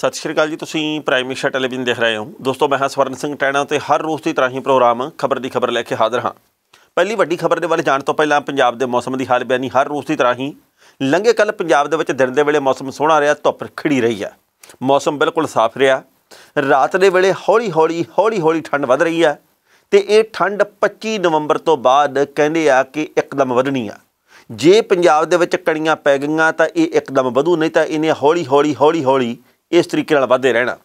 ਸਤਿ ਸ਼੍ਰੀ ਅਕਾਲ ਜੀ ਤੁਸੀਂ ਪ੍ਰਾਈਮ ਮਿਸ਼ਾ ਟੈਲੀਵਿਜ਼ਨ ਦੇਖ ਰਹੇ ਹੋ ਦੋਸਤੋ ਮੈਂ ਹਾਂ ਸਵਰਨ ਸਿੰਘ ਟੈਣਾ ਤੇ ਹਰ ਰੋਜ਼ ਦੀ ਤਰ੍ਹਾਂ ਹੀ ਪ੍ਰੋਗਰਾਮ ਖਬਰ ਦੀ ਖਬਰ ਲੈ ਕੇ ਹਾਜ਼ਰ ਹਾਂ ਪਹਿਲੀ ਵੱਡੀ ਖਬਰ ਦੇ ਬਾਰੇ ਜਾਣ ਤੋਂ ਪਹਿਲਾਂ ਪੰਜਾਬ ਦੇ ਮੌਸਮ ਦੀ ਹਾਲ ਬਿਆਨੀ ਹਰ ਰੋਜ਼ ਦੀ ਤਰ੍ਹਾਂ ਹੀ ਲੰਘੇ ਕੱਲ ਪੰਜਾਬ ਦੇ ਵਿੱਚ ਦਿਨ ਦੇ ਵੇਲੇ ਮੌਸਮ ਸੋਹਣਾ ਰਿਹਾ ਧੁੱਪ ਖਿੜੀ ਰਹੀ ਆ ਮੌਸਮ ਬਿਲਕੁਲ ਸਾਫ਼ ਰਿਹਾ ਰਾਤ ਦੇ ਵੇਲੇ ਹੌਲੀ-ਹੌਲੀ ਹੌਲੀ-ਹੌਲੀ ਠੰਡ ਵੱਧ ਰਹੀ ਆ ਤੇ ਇਹ ਠੰਡ 25 ਨਵੰਬਰ ਤੋਂ ਬਾਅਦ ਕਹਿੰਦੇ ਆ ਕਿ ਇੱਕਦਮ ਵਧਣੀ ਆ ਜੇ ਪੰਜਾਬ ਦੇ ਵਿੱਚ ਕਣੀਆਂ ਪੈ ਗਈਆਂ ਤਾਂ ਇਹ ਇੱਕਦਮ ਵਧੂ ਨਹੀਂ ਤਾਂ ਇਹਨੇ ਹੌਲੀ-ਹੌਲੀ ਹੌਲੀ-ਹੌਲੀ ਇਸ ਤਰੀਕੇ ਨਾਲ ਵਧਦੇ ਰਹਿਣਾ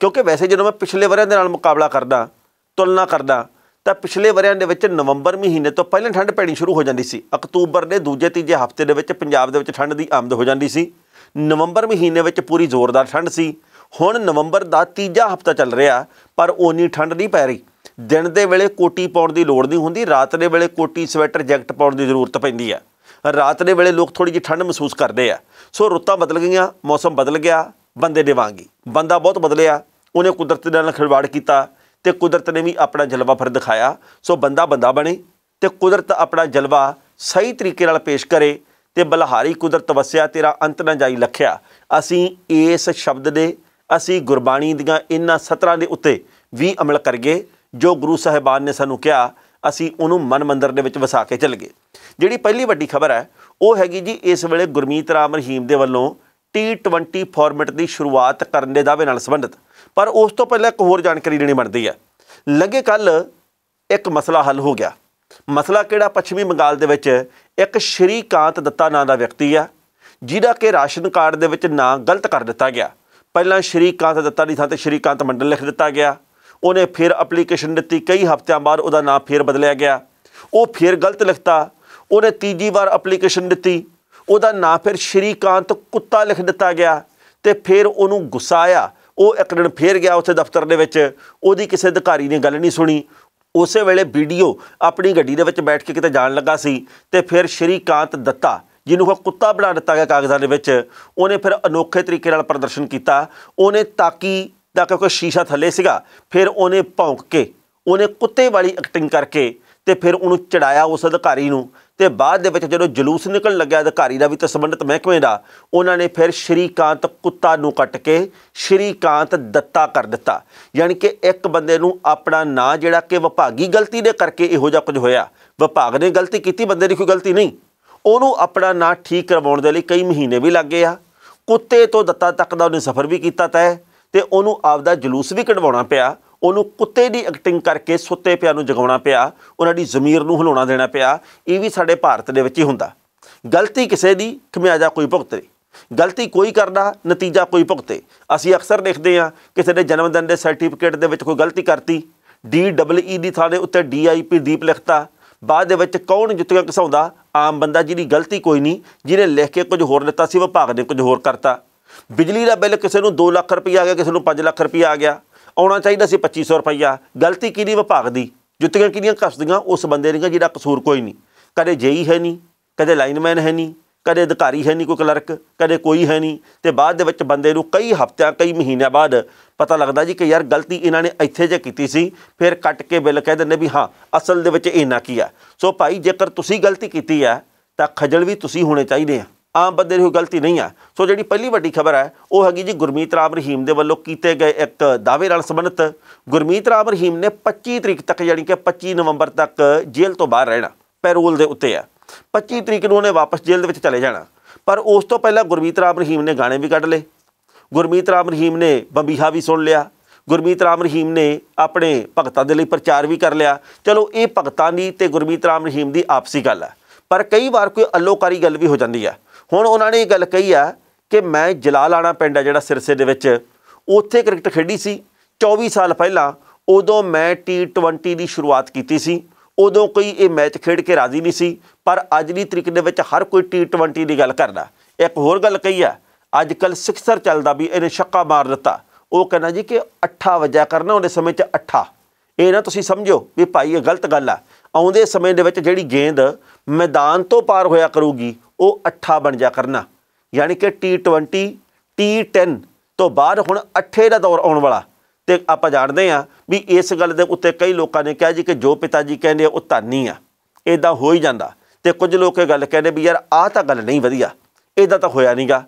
ਕਿਉਂਕਿ ਵੈਸੇ ਜਦੋਂ ਮੈਂ ਪਿਛਲੇ ਵਰਿਆਂ ਦੇ ਨਾਲ ਮੁਕਾਬਲਾ ਕਰਦਾ ਤੁਲਨਾ ਕਰਦਾ ਤਾਂ ਪਿਛਲੇ ਵਰਿਆਂ ਦੇ ਵਿੱਚ ਨਵੰਬਰ ਮਹੀਨੇ ਤੋਂ ਪਹਿਲਾਂ ਠੰਡ ਪੈਣੀ ਸ਼ੁਰੂ ਹੋ ਜਾਂਦੀ ਸੀ ਅਕਤੂਬਰ ਦੇ ਦੂਜੇ ਤੀਜੇ ਹਫਤੇ ਦੇ ਵਿੱਚ ਪੰਜਾਬ ਦੇ ਵਿੱਚ ਠੰਡ ਦੀ ਆਮਦ ਹੋ ਜਾਂਦੀ ਸੀ ਨਵੰਬਰ ਮਹੀਨੇ ਵਿੱਚ ਪੂਰੀ ਜ਼ੋਰਦਾਰ ਠੰਡ ਸੀ ਹੁਣ ਨਵੰਬਰ ਦਾ ਤੀਜਾ ਹਫਤਾ ਚੱਲ ਰਿਹਾ ਪਰ ਓਨੀ ਠੰਡ ਨਹੀਂ ਪੈ ਰਹੀ ਦਿਨ ਦੇ ਵੇਲੇ ਕੋਟੀ ਪਾਉਣ ਦੀ ਲੋੜ ਨਹੀਂ ਹੁੰਦੀ ਰਾਤ ਦੇ ਵੇਲੇ ਕੋਟੀ ਸਵੈਟਰ ਜੈਕਟ ਪਾਉਣ ਦੀ ਜ਼ਰੂਰਤ ਪੈਂਦੀ ਹੈ ਰਾਤ ਦੇ ਵੇਲੇ ਲੋਕ ਥੋੜੀ ਜਿਹੀ ਠੰਡ ਮਹਿਸੂਸ ਕਰਦੇ ਆ ਸੋ ਰੁੱਤਾਂ ਬਦਲ ਗਈਆਂ ਮੌਸਮ ਬਦਲ ਗਿਆ ਬੰਦੇ ਦੇ ਵਾਂਗੀ ਬੰਦਾ ਬਹੁਤ ਬਦਲਿਆ ਉਹਨੇ ਕੁਦਰਤ ਨਾਲ ਖਿਲਵਾੜ ਕੀਤਾ ਤੇ ਕੁਦਰਤ ਨੇ ਵੀ ਆਪਣਾ ਜਲਵਾ ਫਿਰ ਦਿਖਾਇਆ ਸੋ ਬੰਦਾ ਬੰਦਾ ਬਣੇ ਤੇ ਕੁਦਰਤ ਆਪਣਾ ਜਲਵਾ ਸਹੀ ਤਰੀਕੇ ਨਾਲ ਪੇਸ਼ ਕਰੇ ਤੇ ਬਲਹਾਰੀ ਕੁਦਰਤ ਵਸਿਆ ਤੇਰਾ ਅੰਤ ਨਾ ਜਾਈ ਲਖਿਆ ਅਸੀਂ ਇਸ ਸ਼ਬਦ ਦੇ ਅਸੀਂ ਗੁਰਬਾਣੀ ਦੀਆਂ ਇਹਨਾਂ ਸਤਰਾਂ ਦੇ ਉੱਤੇ ਵੀ ਅਮਲ ਕਰੀਏ ਜੋ ਗੁਰੂ ਸਾਹਿਬਾਨ ਨੇ ਸਾਨੂੰ ਕਿਹਾ ਅਸੀਂ ਉਹਨੂੰ ਮਨ ਮੰਦਰ ਦੇ ਵਿੱਚ ਵਸਾ ਕੇ ਚੱਲ ਗਏ ਜਿਹੜੀ ਪਹਿਲੀ ਵੱਡੀ ਖਬਰ ਹੈ ਉਹ ਹੈਗੀ ਜੀ ਇਸ ਵੇਲੇ ਗੁਰਮੀਤ ਰਾਮ ਰਹੀਮ ਦੇ ਵੱਲੋਂ T20 ਫਾਰਮੈਟ ਦੀ ਸ਼ੁਰੂਆਤ ਕਰਨ ਦੇ ਦਾਅਵੇ ਨਾਲ ਸੰਬੰਧਿਤ ਪਰ ਉਸ ਤੋਂ ਪਹਿਲਾਂ ਇੱਕ ਹੋਰ ਜਾਣਕਾਰੀ ਦੇਣੀ ਬਣਦੀ ਹੈ ਲੱਗੇ ਕੱਲ ਇੱਕ ਮਸਲਾ ਹੱਲ ਹੋ ਗਿਆ ਮਸਲਾ ਕਿਹੜਾ ਪੱਛਮੀ ਬੰਗਾਲ ਦੇ ਵਿੱਚ ਇੱਕ ਸ਼੍ਰੀਕਾਂਤ ਦੱਤਾ ਨਾਂ ਦਾ ਵਿਅਕਤੀ ਆ ਜਿਹਦਾ ਕਿ ਰਾਸ਼ਨ ਕਾਰਡ ਦੇ ਵਿੱਚ ਨਾਂ ਗਲਤ ਕਰ ਦਿੱਤਾ ਗਿਆ ਪਹਿਲਾਂ ਸ਼੍ਰੀਕਾਂਤ ਦੱਤਾ ਦੀ ਥਾਂ ਤੇ ਸ਼੍ਰੀਕਾਂਤ ਮੰਡਲ ਲਿਖ ਦਿੱਤਾ ਗਿਆ ਉਹਨੇ ਫਿਰ ਅਪਲੀਕੇਸ਼ਨ ਦਿੱਤੀ ਕਈ ਹਫ਼ਤਿਆਂ ਬਾਅਦ ਉਹਦਾ ਨਾਮ ਫਿਰ ਬਦਲਿਆ ਗਿਆ ਉਹ ਫਿਰ ਗਲਤ ਲਿਖਤਾ ਉਹਨੇ ਤੀਜੀ ਵਾਰ ਅਪਲੀਕੇਸ਼ਨ ਦਿੱਤੀ ਉਹਦਾ ਨਾਂ ਫਿਰ ਸ਼੍ਰੀਕਾਂਤ ਕੁੱਤਾ ਲਿਖ ਦਿੱਤਾ ਗਿਆ ਤੇ ਫਿਰ ਉਹਨੂੰ ਗੁੱਸਾ ਆਇਆ ਉਹ ਇੱਕ ਦਿਨ ਫੇਰ ਗਿਆ ਉੱਥੇ ਦਫ਼ਤਰ ਦੇ ਵਿੱਚ ਉਹਦੀ ਕਿਸੇ ਅਧਿਕਾਰੀ ਨੇ ਗੱਲ ਨਹੀਂ ਸੁਣੀ ਉਸੇ ਵੇਲੇ ਵੀਡੀਓ ਆਪਣੀ ਗੱਡੀ ਦੇ ਵਿੱਚ ਬੈਠ ਕੇ ਕਿਤੇ ਜਾਣ ਲੱਗਾ ਸੀ ਤੇ ਫਿਰ ਸ਼੍ਰੀਕਾਂਤ ਦੱਤਾ ਜਿਹਨੂੰ ਉਹ ਕੁੱਤਾ ਬਣਾ ਦਿੱਤਾ ਗਿਆ ਕਾਗਜ਼ਾਂ ਦੇ ਵਿੱਚ ਉਹਨੇ ਫਿਰ ਅਨੋਖੇ ਤਰੀਕੇ ਨਾਲ ਪ੍ਰਦਰਸ਼ਨ ਕੀਤਾ ਉਹਨੇ ਤਾਕੀ ਦਾ ਕੋਈ ਸ਼ੀਸ਼ਾ ਥੱਲੇ ਸੀਗਾ ਫਿਰ ਉਹਨੇ ਭੌਂਕ ਕੇ ਉਹਨੇ ਕੁੱਤੇ ਵਾਲੀ ਐਕਟਿੰਗ ਕਰਕੇ ਤੇ ਫਿਰ ਉਹਨੂੰ ਚੜਾਇਆ ਉਸ ਅਧਿਕਾਰੀ ਨੂੰ ਤੇ ਬਾਅਦ ਦੇ ਵਿੱਚ ਜਦੋਂ ਜਲੂਸ ਨਿਕਲਣ ਲੱਗਿਆ ਅਧਿਕਾਰੀ ਦਾ ਵੀ ਤੇ ਸੰਬੰਧਿਤ ਮਹਿਕਮੇ ਦਾ ਉਹਨਾਂ ਨੇ ਫਿਰ ਸ਼੍ਰੀਕਾਂਤ ਕੁੱਤਾ ਨੂੰ ਕੱਟ ਕੇ ਸ਼੍ਰੀਕਾਂਤ ਦਿੱਤਾ ਕਰ ਦਿੱਤਾ ਯਾਨੀ ਕਿ ਇੱਕ ਬੰਦੇ ਨੂੰ ਆਪਣਾ ਨਾਂ ਜਿਹੜਾ ਕਿ ਵਿਭਾਗੀ ਗਲਤੀ ਦੇ ਕਰਕੇ ਇਹੋ ਜਿਹਾ ਕੁਝ ਹੋਇਆ ਵਿਭਾਗ ਨੇ ਗਲਤੀ ਕੀਤੀ ਬੰਦੇ ਦੀ ਕੋਈ ਗਲਤੀ ਨਹੀਂ ਉਹਨੂੰ ਆਪਣਾ ਨਾਂ ਠੀਕ ਕਰਵਾਉਣ ਦੇ ਲਈ ਕਈ ਮਹੀਨੇ ਵੀ ਲੱਗੇ ਆ ਕੁੱਤੇ ਤੋਂ ਦਿੱਤਾ ਤੱਕ ਦਾ ਉਹਨੇ ਸਫ਼ਰ ਵੀ ਕੀਤਾ ਤੈ ਤੇ ਉਹਨੂੰ ਆਪਦਾ ਜਲੂਸ ਵੀ ਕਢਵਾਉਣਾ ਪਿਆ ਉਹਨੂੰ ਕੁੱਤੇ ਦੀ ਐਕਟਿੰਗ ਕਰਕੇ ਸੁੱਤੇ ਪਿਆ ਨੂੰ ਜਗਾਉਣਾ ਪਿਆ ਉਹਨਾਂ ਦੀ ਜ਼ਮੀਰ ਨੂੰ ਹਿਲਾਉਣਾ ਦੇਣਾ ਪਿਆ ਇਹ ਵੀ ਸਾਡੇ ਭਾਰਤ ਦੇ ਵਿੱਚ ਹੀ ਹੁੰਦਾ ਗਲਤੀ ਕਿਸੇ ਦੀ ਖਮਿਆਜਾ ਕੋਈ ਭੁਗਤੇ ਗਲਤੀ ਕੋਈ ਕਰਦਾ ਨਤੀਜਾ ਕੋਈ ਭੁਗਤੇ ਅਸੀਂ ਅਕਸਰ ਦੇਖਦੇ ਹਾਂ ਕਿਸੇ ਦੇ ਜਨਮ ਦਿਨ ਦੇ ਸਰਟੀਫਿਕੇਟ ਦੇ ਵਿੱਚ ਕੋਈ ਗਲਤੀ ਕਰਤੀ ਡੀ ਡਬਲ ਈ ਦੀ ਥਾਂ ਦੇ ਉੱਤੇ ਡੀ ਆਈ ਪੀ ਦੀਪ ਲਿਖਤਾ ਬਾਅਦ ਦੇ ਵਿੱਚ ਕੌਣ ਜੁੱਤੀਆਂ ਘਸਾਉਂਦਾ ਆਮ ਬੰਦਾ ਜਿਹਦੀ ਗਲਤੀ ਕੋਈ ਨਹੀਂ ਜਿਹਨੇ ਲਿਖ ਕੇ ਕੁਝ ਹੋਰ ਦਿੱਤਾ ਸੀ ਵਿਭਾਗ ਨੇ ਕੁਝ ਹੋਰ ਕਰਤਾ ਬਿਜਲੀ ਦਾ ਬਿੱਲ ਕਿਸੇ ਨੂੰ 2 ਲੱਖ ਰੁਪਏ ਆ ਗਿਆ ਕਿਸੇ ਨੂੰ 5 ਲੱਖ ਰੁਪਏ ਆ ਗਿਆ ਆਉਣਾ ਚਾਹੀਦਾ ਸੀ 2500 ਰੁਪਈਆ ਗਲਤੀ ਕਿਹਦੀ ਵਿਭਾਗ ਦੀ ਜੁੱਤੀਆਂ ਕਿਹਦੀਆਂ ਕਸਦੀਆਂ ਉਸ ਬੰਦੇ ਦੀਆਂ ਜਿਹੜਾ ਕਸੂਰ ਕੋਈ ਨਹੀਂ ਕਦੇ ਜੇਈ ਹੈ ਨਹੀਂ ਕਦੇ ਲਾਈਨਮੈਨ ਹੈ ਨਹੀਂ ਕਦੇ ਅਧਿਕਾਰੀ ਹੈ ਨਹੀਂ ਕੋਈ ਕਲਰਕ ਕਦੇ ਕੋਈ ਹੈ ਨਹੀਂ ਤੇ ਬਾਅਦ ਦੇ ਵਿੱਚ ਬੰਦੇ ਨੂੰ ਕਈ ਹਫ਼ਤਿਆਂ ਕਈ ਮਹੀਨਿਆਂ ਬਾਅਦ ਪਤਾ ਲੱਗਦਾ ਜੀ ਕਿ ਯਾਰ ਗਲਤੀ ਇਹਨਾਂ ਨੇ ਇੱਥੇ ਜੇ ਕੀਤੀ ਸੀ ਫਿਰ ਕੱਟ ਕੇ ਬਿੱਲ ਕਹਿ ਦਿੰਦੇ ਵੀ ਹਾਂ ਅਸਲ ਦੇ ਵਿੱਚ ਇਹਨਾਂ ਨਾ ਆ ਸੋ ਭਾਈ ਜੇਕਰ ਤੁਸੀਂ ਗਲਤੀ ਕੀਤੀ ਆ ਤਾਂ ਖਜਲ ਵੀ ਤੁਸੀਂ ਹੋਣੇ ਚਾਹੀਦੇ ਆ ਆਮ ਬੰਦੇ ਦੀ ਗਲਤੀ ਨਹੀਂ ਆ ਸੋ ਜਿਹੜੀ ਪਹਿਲੀ ਵੱਡੀ ਖਬਰ ਹੈ ਉਹ ਹੈਗੀ ਜੀ ਗੁਰਮੀਤ ਰਾਮ ਰਹੀਮ ਦੇ ਵੱਲੋਂ ਕੀਤੇ ਗਏ ਇੱਕ ਦਾਅਵੇ ਨਾਲ ਸੰਬੰਧਿਤ ਗੁਰਮੀਤ ਰਾਮ ਰਹੀਮ ਨੇ 25 ਤਰੀਕ ਤੱਕ ਯਾਨੀ ਕਿ 25 ਨਵੰਬਰ ਤੱਕ ਜੇਲ੍ਹ ਤੋਂ ਬਾਹਰ ਰਹਿਣਾ ਪੈਰੋਲ ਦੇ ਉੱਤੇ ਆ 25 ਤਰੀਕ ਨੂੰ ਉਹਨੇ ਵਾਪਸ ਜੇਲ੍ਹ ਦੇ ਵਿੱਚ ਚਲੇ ਜਾਣਾ ਪਰ ਉਸ ਤੋਂ ਪਹਿਲਾਂ ਗੁਰਮੀਤ ਰਾਮ ਰਹੀਮ ਨੇ ਗਾਣੇ ਵੀ ਕੱਢ ਲਏ ਗੁਰਮੀਤ ਰਾਮ ਰਹੀਮ ਨੇ ਬੰਬੀਹਾ ਵੀ ਸੁਣ ਲਿਆ ਗੁਰਮੀਤ ਰਾਮ ਰਹੀਮ ਨੇ ਆਪਣੇ ਭਗਤਾਂ ਦੇ ਲਈ ਪ੍ਰਚਾਰ ਵੀ ਕਰ ਲਿਆ ਚਲੋ ਇਹ ਭਗਤਾਂ ਦੀ ਤੇ ਗੁਰਮੀਤ ਰਾਮ ਰਹੀਮ ਦੀ ਆਪਸੀ ਗੱਲ ਆ ਪਰ ਕਈ ਵਾਰ ਕੋਈ ਅਲੋਕਾਰੀ ਗੱਲ ਵੀ ਹੋ ਜਾਂਦੀ ਹੈ ਹੁਣ ਉਹਨਾਂ ਨੇ ਇਹ ਗੱਲ ਕਹੀ ਆ ਕਿ ਮੈਂ ਜਲਾਲਾਣਾ ਪਿੰਡ ਆ ਜਿਹੜਾ ਸਿਰਸੇ ਦੇ ਵਿੱਚ ਉੱਥੇ ਕ੍ਰਿਕਟ ਖੇਡੀ ਸੀ 24 ਸਾਲ ਪਹਿਲਾਂ ਉਦੋਂ ਮੈਂ T20 ਦੀ ਸ਼ੁਰੂਆਤ ਕੀਤੀ ਸੀ ਉਦੋਂ ਕੋਈ ਇਹ ਮੈਚ ਖੇਡ ਕੇ ਰਾਜ਼ੀ ਨਹੀਂ ਸੀ ਪਰ ਅੱਜ ਦੀ ਤਰੀਕ ਦੇ ਵਿੱਚ ਹਰ ਕੋਈ T20 ਦੀ ਗੱਲ ਕਰਦਾ ਇੱਕ ਹੋਰ ਗੱਲ ਕਹੀ ਆ ਅੱਜ ਕੱਲ ਸਿਕਸਰ ਚੱਲਦਾ ਵੀ ਇਹਨੇ ਛੱਕਾ ਮਾਰ ਦਿੱਤਾ ਉਹ ਕਹਿੰਦਾ ਜੀ ਕਿ ਅੱਠਾ ਵਜਾ ਕਰਨਾ ਉਹਦੇ ਸਮੇਂ 'ਚ ਅੱਠਾ ਇਹ ਨਾ ਤੁਸੀਂ ਸਮਝੋ ਵੀ ਭਾਈ ਇਹ ਗਲਤ ਗੱਲ ਆ ਆਉਂਦੇ ਸਮੇਂ ਦੇ ਵਿੱਚ ਜਿਹੜੀ ਗੇਂਦ ਮੈਦਾਨ ਤੋਂ ਪਾਰ ਹੋਇਆ ਕਰੂਗੀ ਉਹ 8 ਬਣ ਜਾ ਕਰਨਾ ਯਾਨੀ ਕਿ T20 T10 ਤੋਂ ਬਾਅਦ ਹੁਣ 8 ਦਾ ਦੌਰ ਆਉਣ ਵਾਲਾ ਤੇ ਆਪਾਂ ਜਾਣਦੇ ਆ ਵੀ ਇਸ ਗੱਲ ਦੇ ਉੱਤੇ ਕਈ ਲੋਕਾਂ ਨੇ ਕਿਹਾ ਜੀ ਕਿ ਜੋ ਪਿਤਾ ਜੀ ਕਹਿੰਦੇ ਉਹ ਧਾਨੀ ਆ ਇਦਾਂ ਹੋ ਹੀ ਜਾਂਦਾ ਤੇ ਕੁਝ ਲੋਕ ਇਹ ਗੱਲ ਕਹਿੰਦੇ ਵੀ ਯਾਰ ਆਹ ਤਾਂ ਗੱਲ ਨਹੀਂ ਵਧੀਆ ਇਦਾਂ ਤਾਂ ਹੋਇਆ ਨਹੀਂਗਾ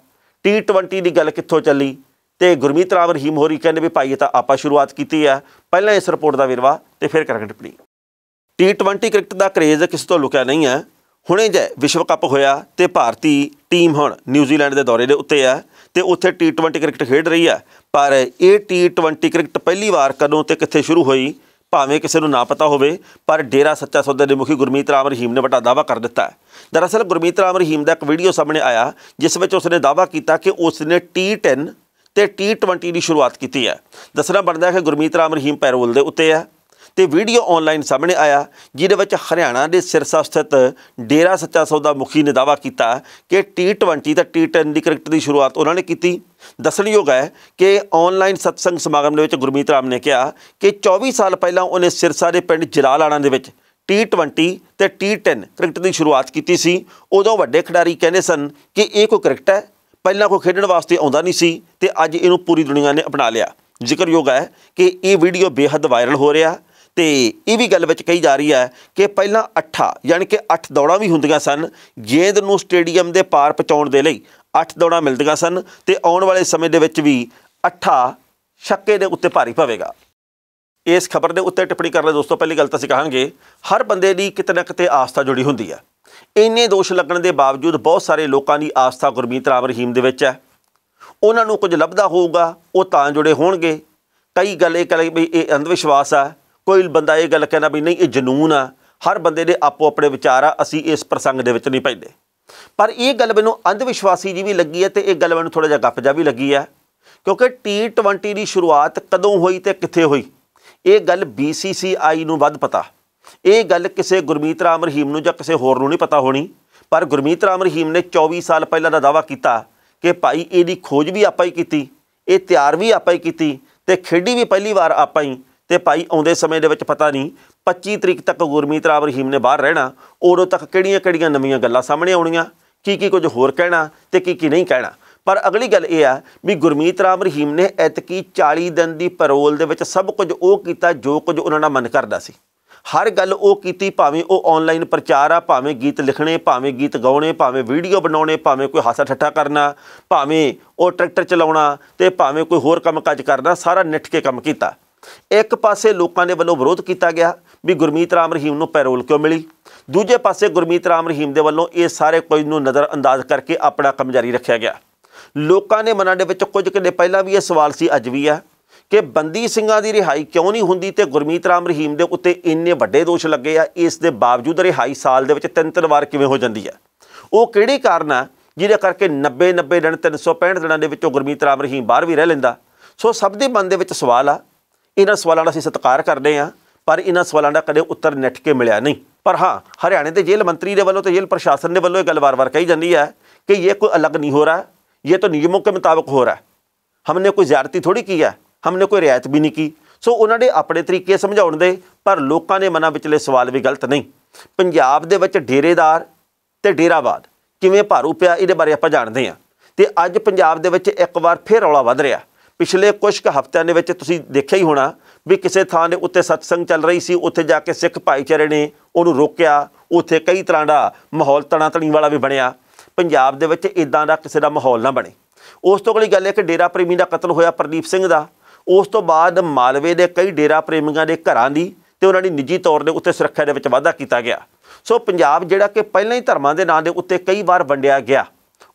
T20 ਦੀ ਗੱਲ ਕਿੱਥੋਂ ਚੱਲੀ ਤੇ ਗੁਰਮੀਤ ਰਾਵ ਰਹੀਮ ਹੋਰੀ ਕਹਿੰਦੇ ਵੀ ਭਾਈ ਇਹ ਤਾਂ ਆਪਾਂ ਸ਼ੁਰੂਆਤ ਕੀਤੀ ਆ ਪਹਿਲਾਂ ਇਸ ਰਿਪੋਰਟ ਦਾ ਵਿਰਵਾ ਤੇ ਫਿਰ ਕਰਾਂਗੇ ਟਿੱਪਣੀ T20 ਕ੍ਰਿਕਟ ਦਾ ਕਰੇਜ਼ ਕਿਸੇ ਤੋਂ ਲੁਕਿਆ ਨਹੀਂ ਹੈ ਹੁਣੇ ਜੇ ਵਿਸ਼ਵ ਕੱਪ ਹੋਇਆ ਤੇ ਭਾਰਤੀ ਟੀਮ ਹੁਣ ਨਿਊਜ਼ੀਲੈਂਡ ਦੇ ਦੌਰੇ ਦੇ ਉੱਤੇ ਆ ਤੇ ਉੱਥੇ ਟੀ20 ਕ੍ਰਿਕਟ ਖੇਡ ਰਹੀ ਆ ਪਰ ਇਹ ਟੀ20 ਕ੍ਰਿਕਟ ਪਹਿਲੀ ਵਾਰ ਕਦੋਂ ਤੇ ਕਿੱਥੇ ਸ਼ੁਰੂ ਹੋਈ ਭਾਵੇਂ ਕਿਸੇ ਨੂੰ ਨਾ ਪਤਾ ਹੋਵੇ ਪਰ ਡੇਰਾ ਸੱਚਾ ਸੌਦਾ ਦੇ ਮੁਖੀ ਗੁਰਮੀਤ ਰਾਮ ਰਹੀਮ ਨੇ ਵੱਡਾ ਦਾਵਾ ਕਰ ਦਿੱਤਾ ਦਰਅਸਲ ਗੁਰਮੀਤ ਰਾਮ ਰਹੀਮ ਦਾ ਇੱਕ ਵੀਡੀਓ ਸਾਹਮਣੇ ਆਇਆ ਜਿਸ ਵਿੱਚ ਉਸਨੇ ਦਾਵਾ ਕੀਤਾ ਕਿ ਉਸਨੇ ਟੀ10 ਤੇ ਟੀ20 ਦੀ ਸ਼ੁਰੂਆਤ ਕੀਤੀ ਹੈ ਦੱਸਣਾ ਬਣਦਾ ਹੈ ਕਿ ਗੁਰਮੀਤ ਰਾਮ ਰਹੀਮ ਪੈਰੋਲ ਦੇ ਉੱਤੇ ਹੈ ਤੇ ਵੀਡੀਓ ਆਨਲਾਈਨ ਸਾਹਮਣੇ ਆਇਆ ਜਿਹਦੇ ਵਿੱਚ ਹਰਿਆਣਾ ਦੇ ਸਿਰਸਾ ਸਥਿਤ ਡੇਰਾ ਸੱਚਾ ਸੌਦਾ ਮੁਖੀ ਨੇ ਦਾਵਾ ਕੀਤਾ ਕਿ T20 ਤੇ T10 ਦੀ ਕ੍ਰਿਕਟ ਦੀ ਸ਼ੁਰੂਆਤ ਉਹਨਾਂ ਨੇ ਕੀਤੀ ਦੱਸਣਯੋਗ ਹੈ ਕਿ ਆਨਲਾਈਨ ਸਤਸੰਗ ਸਮਾਗਮ ਦੇ ਵਿੱਚ ਗੁਰਮੀਤ ਰਾਮ ਨੇ ਕਿਹਾ ਕਿ 24 ਸਾਲ ਪਹਿਲਾਂ ਉਹਨੇ ਸਿਰਸਾ ਦੇ ਪਿੰਡ ਜਲਾਲਾਣਾ ਦੇ ਵਿੱਚ T20 ਤੇ T10 ਕ੍ਰਿਕਟ ਦੀ ਸ਼ੁਰੂਆਤ ਕੀਤੀ ਸੀ ਉਦੋਂ ਵੱਡੇ ਖਿਡਾਰੀ ਕਹਿੰਦੇ ਸਨ ਕਿ ਇਹ ਕੋਈ ਕ੍ਰਿਕਟ ਹੈ ਪਹਿਲਾਂ ਕੋ ਖੇਡਣ ਵਾਸਤੇ ਆਉਂਦਾ ਨਹੀਂ ਸੀ ਤੇ ਅੱਜ ਇਹਨੂੰ ਪੂਰੀ ਦੁਨੀਆ ਨੇ ਅਪਣਾ ਲਿਆ ਜ਼ਿਕਰਯੋਗ ਹੈ ਕਿ ਇਹ ਵੀਡੀਓ ਬੇਹੱਦ ਵਾਇਰਲ ਹੋ ਰਿਹਾ ਤੇ ਇਹ ਵੀ ਗੱਲ ਵਿੱਚ ਕਹੀ ਜਾ ਰਹੀ ਹੈ ਕਿ ਪਹਿਲਾਂ ਅੱਠਾ ਯਾਨੀ ਕਿ ਅੱਠ ਦੌੜਾਂ ਵੀ ਹੁੰਦੀਆਂ ਸਨ ਜੇਦ ਨੂੰ ਸਟੇਡੀਅਮ ਦੇ ਪਾਰ ਪਹੁੰਚਾਉਣ ਦੇ ਲਈ ਅੱਠ ਦੌੜਾਂ ਮਿਲਦੀਆਂ ਸਨ ਤੇ ਆਉਣ ਵਾਲੇ ਸਮੇਂ ਦੇ ਵਿੱਚ ਵੀ ਅੱਠਾ ਛੱਕੇ ਦੇ ਉੱਤੇ ਭਾਰੀ ਪਵੇਗਾ ਇਸ ਖਬਰ ਦੇ ਉੱਤੇ ਟਿੱਪਣੀ ਕਰ ਲੈ ਦੋਸਤੋ ਪਹਿਲੀ ਗੱਲ ਤਾਂ ਅਸੀਂ ਕਹਾਂਗੇ ਹਰ ਬੰਦੇ ਦੀ ਕਿਤੇ ਨਾ ਕਿਤੇ ਆਸਥਾ ਜੁੜੀ ਹੁੰਦੀ ਹੈ ਇੰਨੇ ਦੋਸ਼ ਲੱਗਣ ਦੇ ਬਾਵਜੂਦ ਬਹੁਤ ਸਾਰੇ ਲੋਕਾਂ ਦੀ ਆਸਥਾ ਗੁਰਮੀਤ ਰਾਮ ਰਹੀਮ ਦੇ ਵਿੱਚ ਹੈ ਉਹਨਾਂ ਨੂੰ ਕੁਝ ਲੱਭਦਾ ਹੋਊਗਾ ਉਹ ਤਾਂ ਜੁੜੇ ਹੋਣਗੇ ਕਈ ਗੱਲ ਇਹ ਕਹਿੰਦੇ ਵੀ ਇਹ ਅੰਧ ਵਿਸ਼ਵਾਸ ਆ ਕੋਈ ਬੰਦਾ ਇਹ ਗੱਲ ਕਹਿੰਦਾ ਵੀ ਨਹੀਂ ਇਹ ਜਨੂਨ ਆ ਹਰ ਬੰਦੇ ਦੇ ਆਪੋ ਆਪਣੇ ਵਿਚਾਰ ਆ ਅਸੀਂ ਇਸ ਪ੍ਰਸੰਗ ਦੇ ਵਿੱਚ ਨਹੀਂ ਪੈਂਦੇ ਪਰ ਇਹ ਗੱਲ ਮੈਨੂੰ ਅੰਧ ਵਿਸ਼ਵਾਸੀ ਜੀ ਵੀ ਲੱਗੀ ਹੈ ਤੇ ਇਹ ਗੱਲ ਮੈਨੂੰ ਥੋੜਾ ਜਿਹਾ ਗੱਪ ਜਾ ਵੀ ਲੱਗੀ ਹੈ ਕਿਉਂਕਿ T20 ਦੀ ਸ਼ੁਰੂਆਤ ਕਦੋਂ ਹੋਈ ਤੇ ਕਿੱਥੇ ਹੋਈ ਇਹ ਗੱਲ BCCI ਨੂੰ ਵੱਧ ਪਤਾ ਇਹ ਗੱਲ ਕਿਸੇ ਗੁਰਮੀਤ ਰਾਮ ਰਹੀਮ ਨੂੰ ਜਾਂ ਕਿਸੇ ਹੋਰ ਨੂੰ ਨਹੀਂ ਪਤਾ ਹੋਣੀ ਪਰ ਗੁਰਮੀਤ ਰਾਮ ਰਹੀਮ ਨੇ 24 ਸਾਲ ਪਹਿਲਾਂ ਦਾ ਦਾਵਾ ਕੀਤਾ ਕਿ ਭਾਈ ਇਹਦੀ ਖੋਜ ਵੀ ਆਪਾਂ ਹੀ ਕੀਤੀ ਇਹ ਤਿਆਰ ਵੀ ਆਪਾਂ ਹੀ ਕੀਤੀ ਤੇ ਖੇਡੀ ਵੀ ਪਹਿਲੀ ਵਾਰ ਆਪਾਂ ਹੀ ਤੇ ਭਾਈ ਆਉਂਦੇ ਸਮੇਂ ਦੇ ਵਿੱਚ ਪਤਾ ਨਹੀਂ 25 ਤਰੀਕ ਤੱਕ ਗੁਰਮੀਤ ਰਾਵ ਰਹੀਮ ਨੇ ਬਾਹਰ ਰਹਿਣਾ ਉਦੋਂ ਤੱਕ ਕਿਹੜੀਆਂ-ਕਿਹੜੀਆਂ ਨਵੀਆਂ ਗੱਲਾਂ ਸਾਹਮਣੇ ਆਉਣੀਆਂ ਕੀ ਕੀ ਕੁਝ ਹੋਰ ਕਹਿਣਾ ਤੇ ਕੀ ਕੀ ਨਹੀਂ ਕਹਿਣਾ ਪਰ ਅਗਲੀ ਗੱਲ ਇਹ ਆ ਵੀ ਗੁਰਮੀਤ ਰਾਮ ਰਹੀਮ ਨੇ ਐਤਕੀ 40 ਦਿਨ ਦੀ ਪੈਰੋਲ ਦੇ ਵਿੱਚ ਸਭ ਕੁਝ ਉਹ ਕੀਤਾ ਜੋ ਕੁਝ ਉਹਨਾਂ ਦਾ ਮਨ ਕਰਦਾ ਸੀ ਹਰ ਗੱਲ ਉਹ ਕੀਤੀ ਭਾਵੇਂ ਉਹ ਆਨਲਾਈਨ ਪ੍ਰਚਾਰ ਆ ਭਾਵੇਂ ਗੀਤ ਲਿਖਣੇ ਭਾਵੇਂ ਗੀਤ ਗਾਉਣੇ ਭਾਵੇਂ ਵੀਡੀਓ ਬਣਾਉਣੇ ਭਾਵੇਂ ਕੋਈ ਹਾਸਾ ਠੱਠਾ ਕਰਨਾ ਭਾਵੇਂ ਉਹ ਟਰੈਕਟਰ ਚਲਾਉਣਾ ਤੇ ਭਾਵੇਂ ਕੋਈ ਹੋਰ ਕੰਮ ਕਾਜ ਕਰਨਾ ਸਾਰਾ ਨਿੱਠ ਕੇ ਕੰਮ ਕੀਤਾ ਇੱਕ ਪਾਸੇ ਲੋਕਾਂ ਦੇ ਵੱਲੋਂ ਵਿਰੋਧ ਕੀਤਾ ਗਿਆ ਵੀ ਗੁਰਮੀਤ ਰਾਮ ਰਹੀਮ ਨੂੰ ਪੈਰੋਲ ਕਿਉਂ ਮਿਲੀ ਦੂਜੇ ਪਾਸੇ ਗੁਰਮੀਤ ਰਾਮ ਰਹੀਮ ਦੇ ਵੱਲੋਂ ਇਹ ਸਾਰੇ ਕੁਝ ਨੂੰ ਨਜ਼ਰ ਅੰਦਾਜ਼ ਕਰਕੇ ਆਪਣਾ ਕੰਮ ਜਾਰੀ ਰੱਖਿਆ ਗਿਆ ਲੋਕਾਂ ਦੇ ਮਨਾਂ ਦੇ ਵਿੱਚ ਕੁਝ ਕਿੰਨੇ ਪਹਿਲਾਂ ਵੀ ਇਹ ਸਵਾਲ ਸੀ ਅੱਜ ਵੀ ਆ ਕਿ ਬੰਦੀ ਸਿੰਘਾਂ ਦੀ ਰਿਹਾਈ ਕਿਉਂ ਨਹੀਂ ਹੁੰਦੀ ਤੇ ਗੁਰਮੀਤ ਰਾਮ ਰਹੀਮ ਦੇ ਉੱਤੇ ਇੰਨੇ ਵੱਡੇ ਦੋਸ਼ ਲੱਗੇ ਆ ਇਸ ਦੇ ਬਾਵਜੂਦ ਰਿਹਾਈ ਸਾਲ ਦੇ ਵਿੱਚ ਤਿੰਨ ਤਿੰਨ ਵਾਰ ਕਿਵੇਂ ਹੋ ਜਾਂਦੀ ਆ ਉਹ ਕਿਹੜੇ ਕਾਰਨ ਆ ਜਿਹਦੇ ਕਰਕੇ 90 90 ਦਿਨ 365 ਦਿਨਾਂ ਦੇ ਵਿੱਚੋਂ ਗੁਰਮੀਤ ਰਾਮ ਰਹੀਮ ਬਾਹਰ ਵੀ ਰਹਿ ਲੈਂਦਾ ਸੋ ਸਭ ਦੇ ਮਨ ਦੇ ਵਿੱਚ ਸਵਾਲ ਆ ਇਹਨਾਂ ਸਵਾਲਾਂ ਦਾ ਅਸੀਂ ਸਤਿਕਾਰ ਕਰਦੇ ਹਾਂ ਪਰ ਇਹਨਾਂ ਸਵਾਲਾਂ ਦਾ ਕਦੇ ਉੱਤਰ ਨਿੱਠ ਕੇ ਮਿਲਿਆ ਨਹੀਂ ਪਰ ਹਾਂ ਹਰਿਆਣੇ ਦੇ ਜੇਲ੍ਹ ਮੰਤਰੀ ਦੇ ਵੱਲੋਂ ਤੇ ਜੇਲ੍ਹ ਪ੍ਰਸ਼ਾਸਨ ਦੇ ਵੱਲੋਂ ਇਹ ਗੱਲ ਵਾਰ-ਵਾਰ ਕਹੀ ਜਾਂਦੀ ਹੈ ਕਿ ਇਹ ਕੋਈ ਅਲੱਗ ਨਹੀਂ ਹੋ ਰਹਾ ਇਹ ਤਾਂ ਨਿਯਮੋਂ ਕੇ ਮੁਤਾਬਕ ਹੋ ਰਹਾ ਹਮਨੇ ਕੋਈ ज्यादती ਥੋੜੀ ਕੀ ਹੈ ਹਮਨੇ ਕੋਈ ਰਿਆਇਤ ਵੀ ਨਹੀਂ ਕੀ ਸੋ ਉਹਨਾਂ ਦੇ ਆਪਣੇ ਤਰੀਕੇ ਸਮਝਾਉਣ ਦੇ ਪਰ ਲੋਕਾਂ ਦੇ ਮਨਾਂ ਵਿੱਚਲੇ ਸਵਾਲ ਵੀ ਗਲਤ ਨਹੀਂ ਪੰਜਾਬ ਦੇ ਵਿੱਚ ਡੇਰੇਦਾਰ ਤੇ ਡੇਰਾਵਾਦ ਕਿਵੇਂ ਭਾਰੂ ਪਿਆ ਇਹਦੇ ਬਾਰੇ ਆਪਾਂ ਜਾਣਦੇ ਹਾਂ ਤੇ ਅੱਜ ਪੰਜਾਬ ਦੇ ਵਿੱਚ ਇੱਕ ਵਾਰ ਫੇਰ ਰੌਲਾ ਵੱਧ ਰਿਹਾ ਪਿਛਲੇ ਕੁਝ ਕੁ ਹਫ਼ਤਿਆਂ ਦੇ ਵਿੱਚ ਤੁਸੀਂ ਦੇਖਿਆ ਹੀ ਹੋਣਾ ਵੀ ਕਿਸੇ ਥਾਂ ਦੇ ਉੱਤੇ ਸਤਸੰਗ ਚੱਲ ਰਹੀ ਸੀ ਉੱਥੇ ਜਾ ਕੇ ਸਿੱਖ ਭਾਈਚਾਰੇ ਨੇ ਉਹਨੂੰ ਰੋਕਿਆ ਉੱਥੇ ਕਈ ਤਰ੍ਹਾਂ ਦਾ ਮਾਹੌਲ ਤਣਾ ਤਣੀ ਵਾਲਾ ਵੀ ਬਣਿਆ ਪੰਜਾਬ ਦੇ ਵਿੱਚ ਇਦਾਂ ਦਾ ਕਿਸੇ ਦਾ ਮਾਹੌਲ ਨਾ ਬਣੇ ਉਸ ਤੋਂ ਅਗਲੀ ਗੱਲ ਇੱਕ ਕਿ ਡੇਰਾ ਪ੍ਰੇਮੀ ਦਾ ਕਤਲ ਹੋਇਆ ਪ੍ਰਦੀਪ ਸਿੰਘ ਦਾ ਉਸ ਤੋਂ ਬਾਅਦ ਮਾਲਵੇ ਦੇ ਕਈ ਡੇਰਾ ਪ੍ਰੇਮੀਆਂ ਦੇ ਘਰਾਂ ਦੀ ਤੇ ਉਹਨਾਂ ਦੀ ਨਿੱਜੀ ਤੌਰ ਦੇ ਉੱਤੇ ਸੁਰੱਖਿਆ ਦੇ ਵਿੱਚ ਵਾਧਾ ਕੀਤਾ ਗਿਆ ਸੋ ਪੰਜਾਬ ਜਿਹੜਾ ਕਿ ਪਹਿਲਾਂ ਹੀ ਧਰਮਾਂ ਦੇ ਨਾਂ ਦੇ ਉੱਤੇ ਕਈ ਵਾਰ ਵੰਡਿਆ ਗਿਆ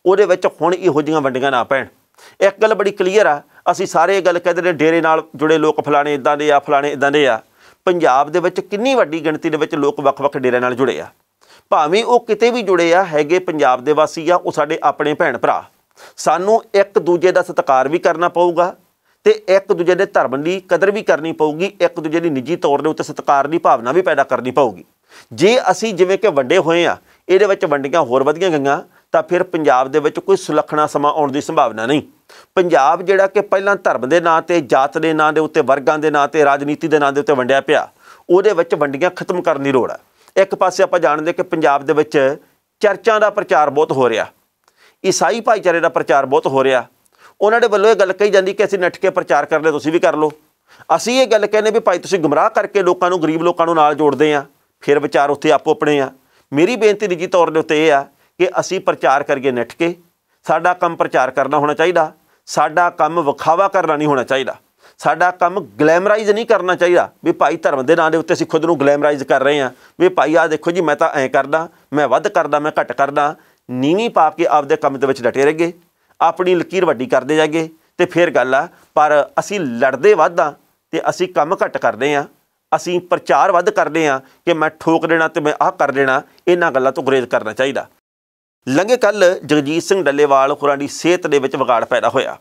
ਉਹਦੇ ਵਿੱਚ ਹੁਣ ਇਹੋ ਜਿਹੀਆਂ ਵੰਡੀਆਂ ਨਾ ਪੈਣ ਇੱਕ ਗੱਲ ਬੜੀ ਕਲੀਅਰ ਆ ਅਸੀਂ ਸਾਰੇ ਗੱਲ ਕਹਿੰਦੇ ਨੇ ਡੇਰੇ ਨਾਲ ਜੁੜੇ ਲੋਕ ਫਲਾਣੇ ਇਦਾਂ ਦੇ ਆ ਫਲਾਣੇ ਇਦਾਂ ਦੇ ਆ ਪੰਜਾਬ ਦੇ ਵਿੱਚ ਕਿੰਨੀ ਵੱਡੀ ਗਿਣਤੀ ਦੇ ਵਿੱਚ ਲੋਕ ਵੱਖ-ਵੱਖ ਡੇਰੇ ਨਾਲ ਜੁੜੇ ਆ ਭਾਵੇਂ ਉਹ ਕਿਤੇ ਵੀ ਜੁੜੇ ਆ ਹੈਗੇ ਪੰਜਾਬ ਦੇ ਵਾਸੀ ਆ ਉਹ ਸਾਡੇ ਆਪਣੇ ਭੈਣ ਭਰਾ ਸਾਨੂੰ ਇੱਕ ਦੂਜੇ ਦਾ ਸਤਿਕਾਰ ਵੀ ਕਰਨਾ ਪਊਗਾ ਤੇ ਇੱਕ ਦੂਜੇ ਦੇ ਧਰਮ ਦੀ ਕਦਰ ਵੀ ਕਰਨੀ ਪਊਗੀ ਇੱਕ ਦੂਜੇ ਦੀ ਨਿੱਜੀ ਤੌਰ ਦੇ ਉੱਤੇ ਸਤਿਕਾਰ ਦੀ ਭਾਵਨਾ ਵੀ ਪੈਦਾ ਕਰਨੀ ਪਊਗੀ ਜੇ ਅਸੀਂ ਜਿਵੇਂ ਕਿ ਵੱਡੇ ਹੋਏ ਆ ਇਹਦੇ ਵਿੱਚ ਵੰਡੀਆਂ ਹੋਰ ਵਧੀਆਂ ਗਈਆਂ ਤਾਂ ਫਿਰ ਪੰਜਾਬ ਦੇ ਵਿੱਚ ਕੋਈ ਸੁਲੱਖਣਾ ਸਮਾਂ ਆਉਣ ਦੀ ਸੰਭਾਵਨਾ ਨਹੀਂ ਪੰਜਾਬ ਜਿਹੜਾ ਕਿ ਪਹਿਲਾਂ ਧਰਮ ਦੇ ਨਾਂ ਤੇ ਜਾਤ ਦੇ ਨਾਂ ਦੇ ਉੱਤੇ ਵਰਗਾਂ ਦੇ ਨਾਂ ਤੇ ਰਾਜਨੀਤੀ ਦੇ ਨਾਂ ਦੇ ਉੱਤੇ ਵੰਡਿਆ ਪਿਆ ਉਹਦੇ ਵਿੱਚ ਵੰਡੀਆਂ ਖਤਮ ਕਰਨ ਦੀ ਲੋੜ ਹੈ ਇੱਕ ਪਾਸੇ ਆਪਾਂ ਜਾਣਦੇ ਕਿ ਪੰਜਾਬ ਦੇ ਵਿੱਚ ਚਰਚਾਂ ਦਾ ਪ੍ਰਚਾਰ ਬਹੁਤ ਹੋ ਰਿਹਾ ਈਸਾਈ ਭਾਈਚਾਰੇ ਦਾ ਪ੍ਰਚਾਰ ਬਹੁਤ ਹੋ ਰਿਹਾ ਉਹਨਾਂ ਦੇ ਵੱਲੋਂ ਇਹ ਗੱਲ ਕਹੀ ਜਾਂਦੀ ਕਿ ਅਸੀਂ ਨੱਠ ਕੇ ਪ੍ਰਚਾਰ ਕਰ ਲੈ ਤੁਸੀਂ ਵੀ ਕਰ ਲਓ ਅਸੀਂ ਇਹ ਗੱਲ ਕਹਿੰਦੇ ਵੀ ਭਾਈ ਤੁਸੀਂ ਗੁੰਮਰਾਹ ਕਰਕੇ ਲੋਕਾਂ ਨੂੰ ਗਰੀਬ ਲੋਕਾਂ ਨੂੰ ਨਾਲ ਜੋੜਦੇ ਆ ਫਿਰ ਵਿਚਾਰ ਉੱਥੇ ਆਪੋ ਆਪਣੇ ਆ ਮੇਰੀ ਬੇਨਤੀ ਨਿੱਜੀ ਤੌਰ ਦੇ ਉੱਤੇ ਇਹ ਆ ਕਿ ਅਸੀਂ ਪ੍ਰਚਾਰ ਕਰੀਏ ਨੱਠ ਕੇ ਸਾਡਾ ਕੰਮ ਪ੍ਰਚਾਰ ਕਰਨਾ ਹੋਣਾ ਚਾਹੀਦਾ ਸਾਡਾ ਕੰਮ ਵਿਖਾਵਾ ਕਰਨਾ ਨਹੀਂ ਹੋਣਾ ਚਾਹੀਦਾ ਸਾਡਾ ਕੰਮ ਗਲੈਮਰਾਈਜ਼ ਨਹੀਂ ਕਰਨਾ ਚਾਹੀਦਾ ਵੀ ਭਾਈ ਧਰਮ ਦੇ ਨਾਂ ਦੇ ਉੱਤੇ ਅਸੀਂ ਖੁਦ ਨੂੰ ਗਲੈਮਰਾਈਜ਼ ਕਰ ਰਹੇ ਹਾਂ ਵੀ ਭਾਈ ਆ ਦੇਖੋ ਜੀ ਮੈਂ ਤਾਂ ਐ ਕਰਦਾ ਮੈਂ ਵੱਧ ਕਰਦਾ ਮੈਂ ਘਟ ਕਰਦਾ ਨੀਵੀਂ ਪਾ ਕੇ ਆਪਦੇ ਕੰਮ ਦੇ ਵਿੱਚ ਡਟੇ ਰਹਗੇ ਆਪਣੀ ਲਕੀਰ ਵੱਡੀ ਕਰਦੇ ਜਾਗੇ ਤੇ ਫਿਰ ਗੱਲ ਆ ਪਰ ਅਸੀਂ ਲੜਦੇ ਆ ਤੇ ਅਸੀਂ ਕੰਮ ਘਟ ਕਰਦੇ ਆ ਅਸੀਂ ਪ੍ਰਚਾਰ ਵੱਧ ਕਰਦੇ ਆ ਕਿ ਮੈਂ ਠੋਕ ਦੇਣਾ ਤੇ ਮੈਂ ਆਹ ਕਰ ਦੇਣਾ ਇਹਨਾਂ ਗੱਲਾਂ ਤੋਂ ਗੁਰੇਜ਼ ਕਰਨਾ ਚਾਹੀਦਾ ਲੰਘੇ ਕੱਲ ਜਗਜੀਤ ਸਿੰਘ ਡੱਲੇਵਾਲ ਹੋਰਾਂ ਦੀ ਸਿਹਤ ਦੇ ਵਿੱਚ ਵਿਗਾੜ ਪੈਦਾ ਹੋਇਆ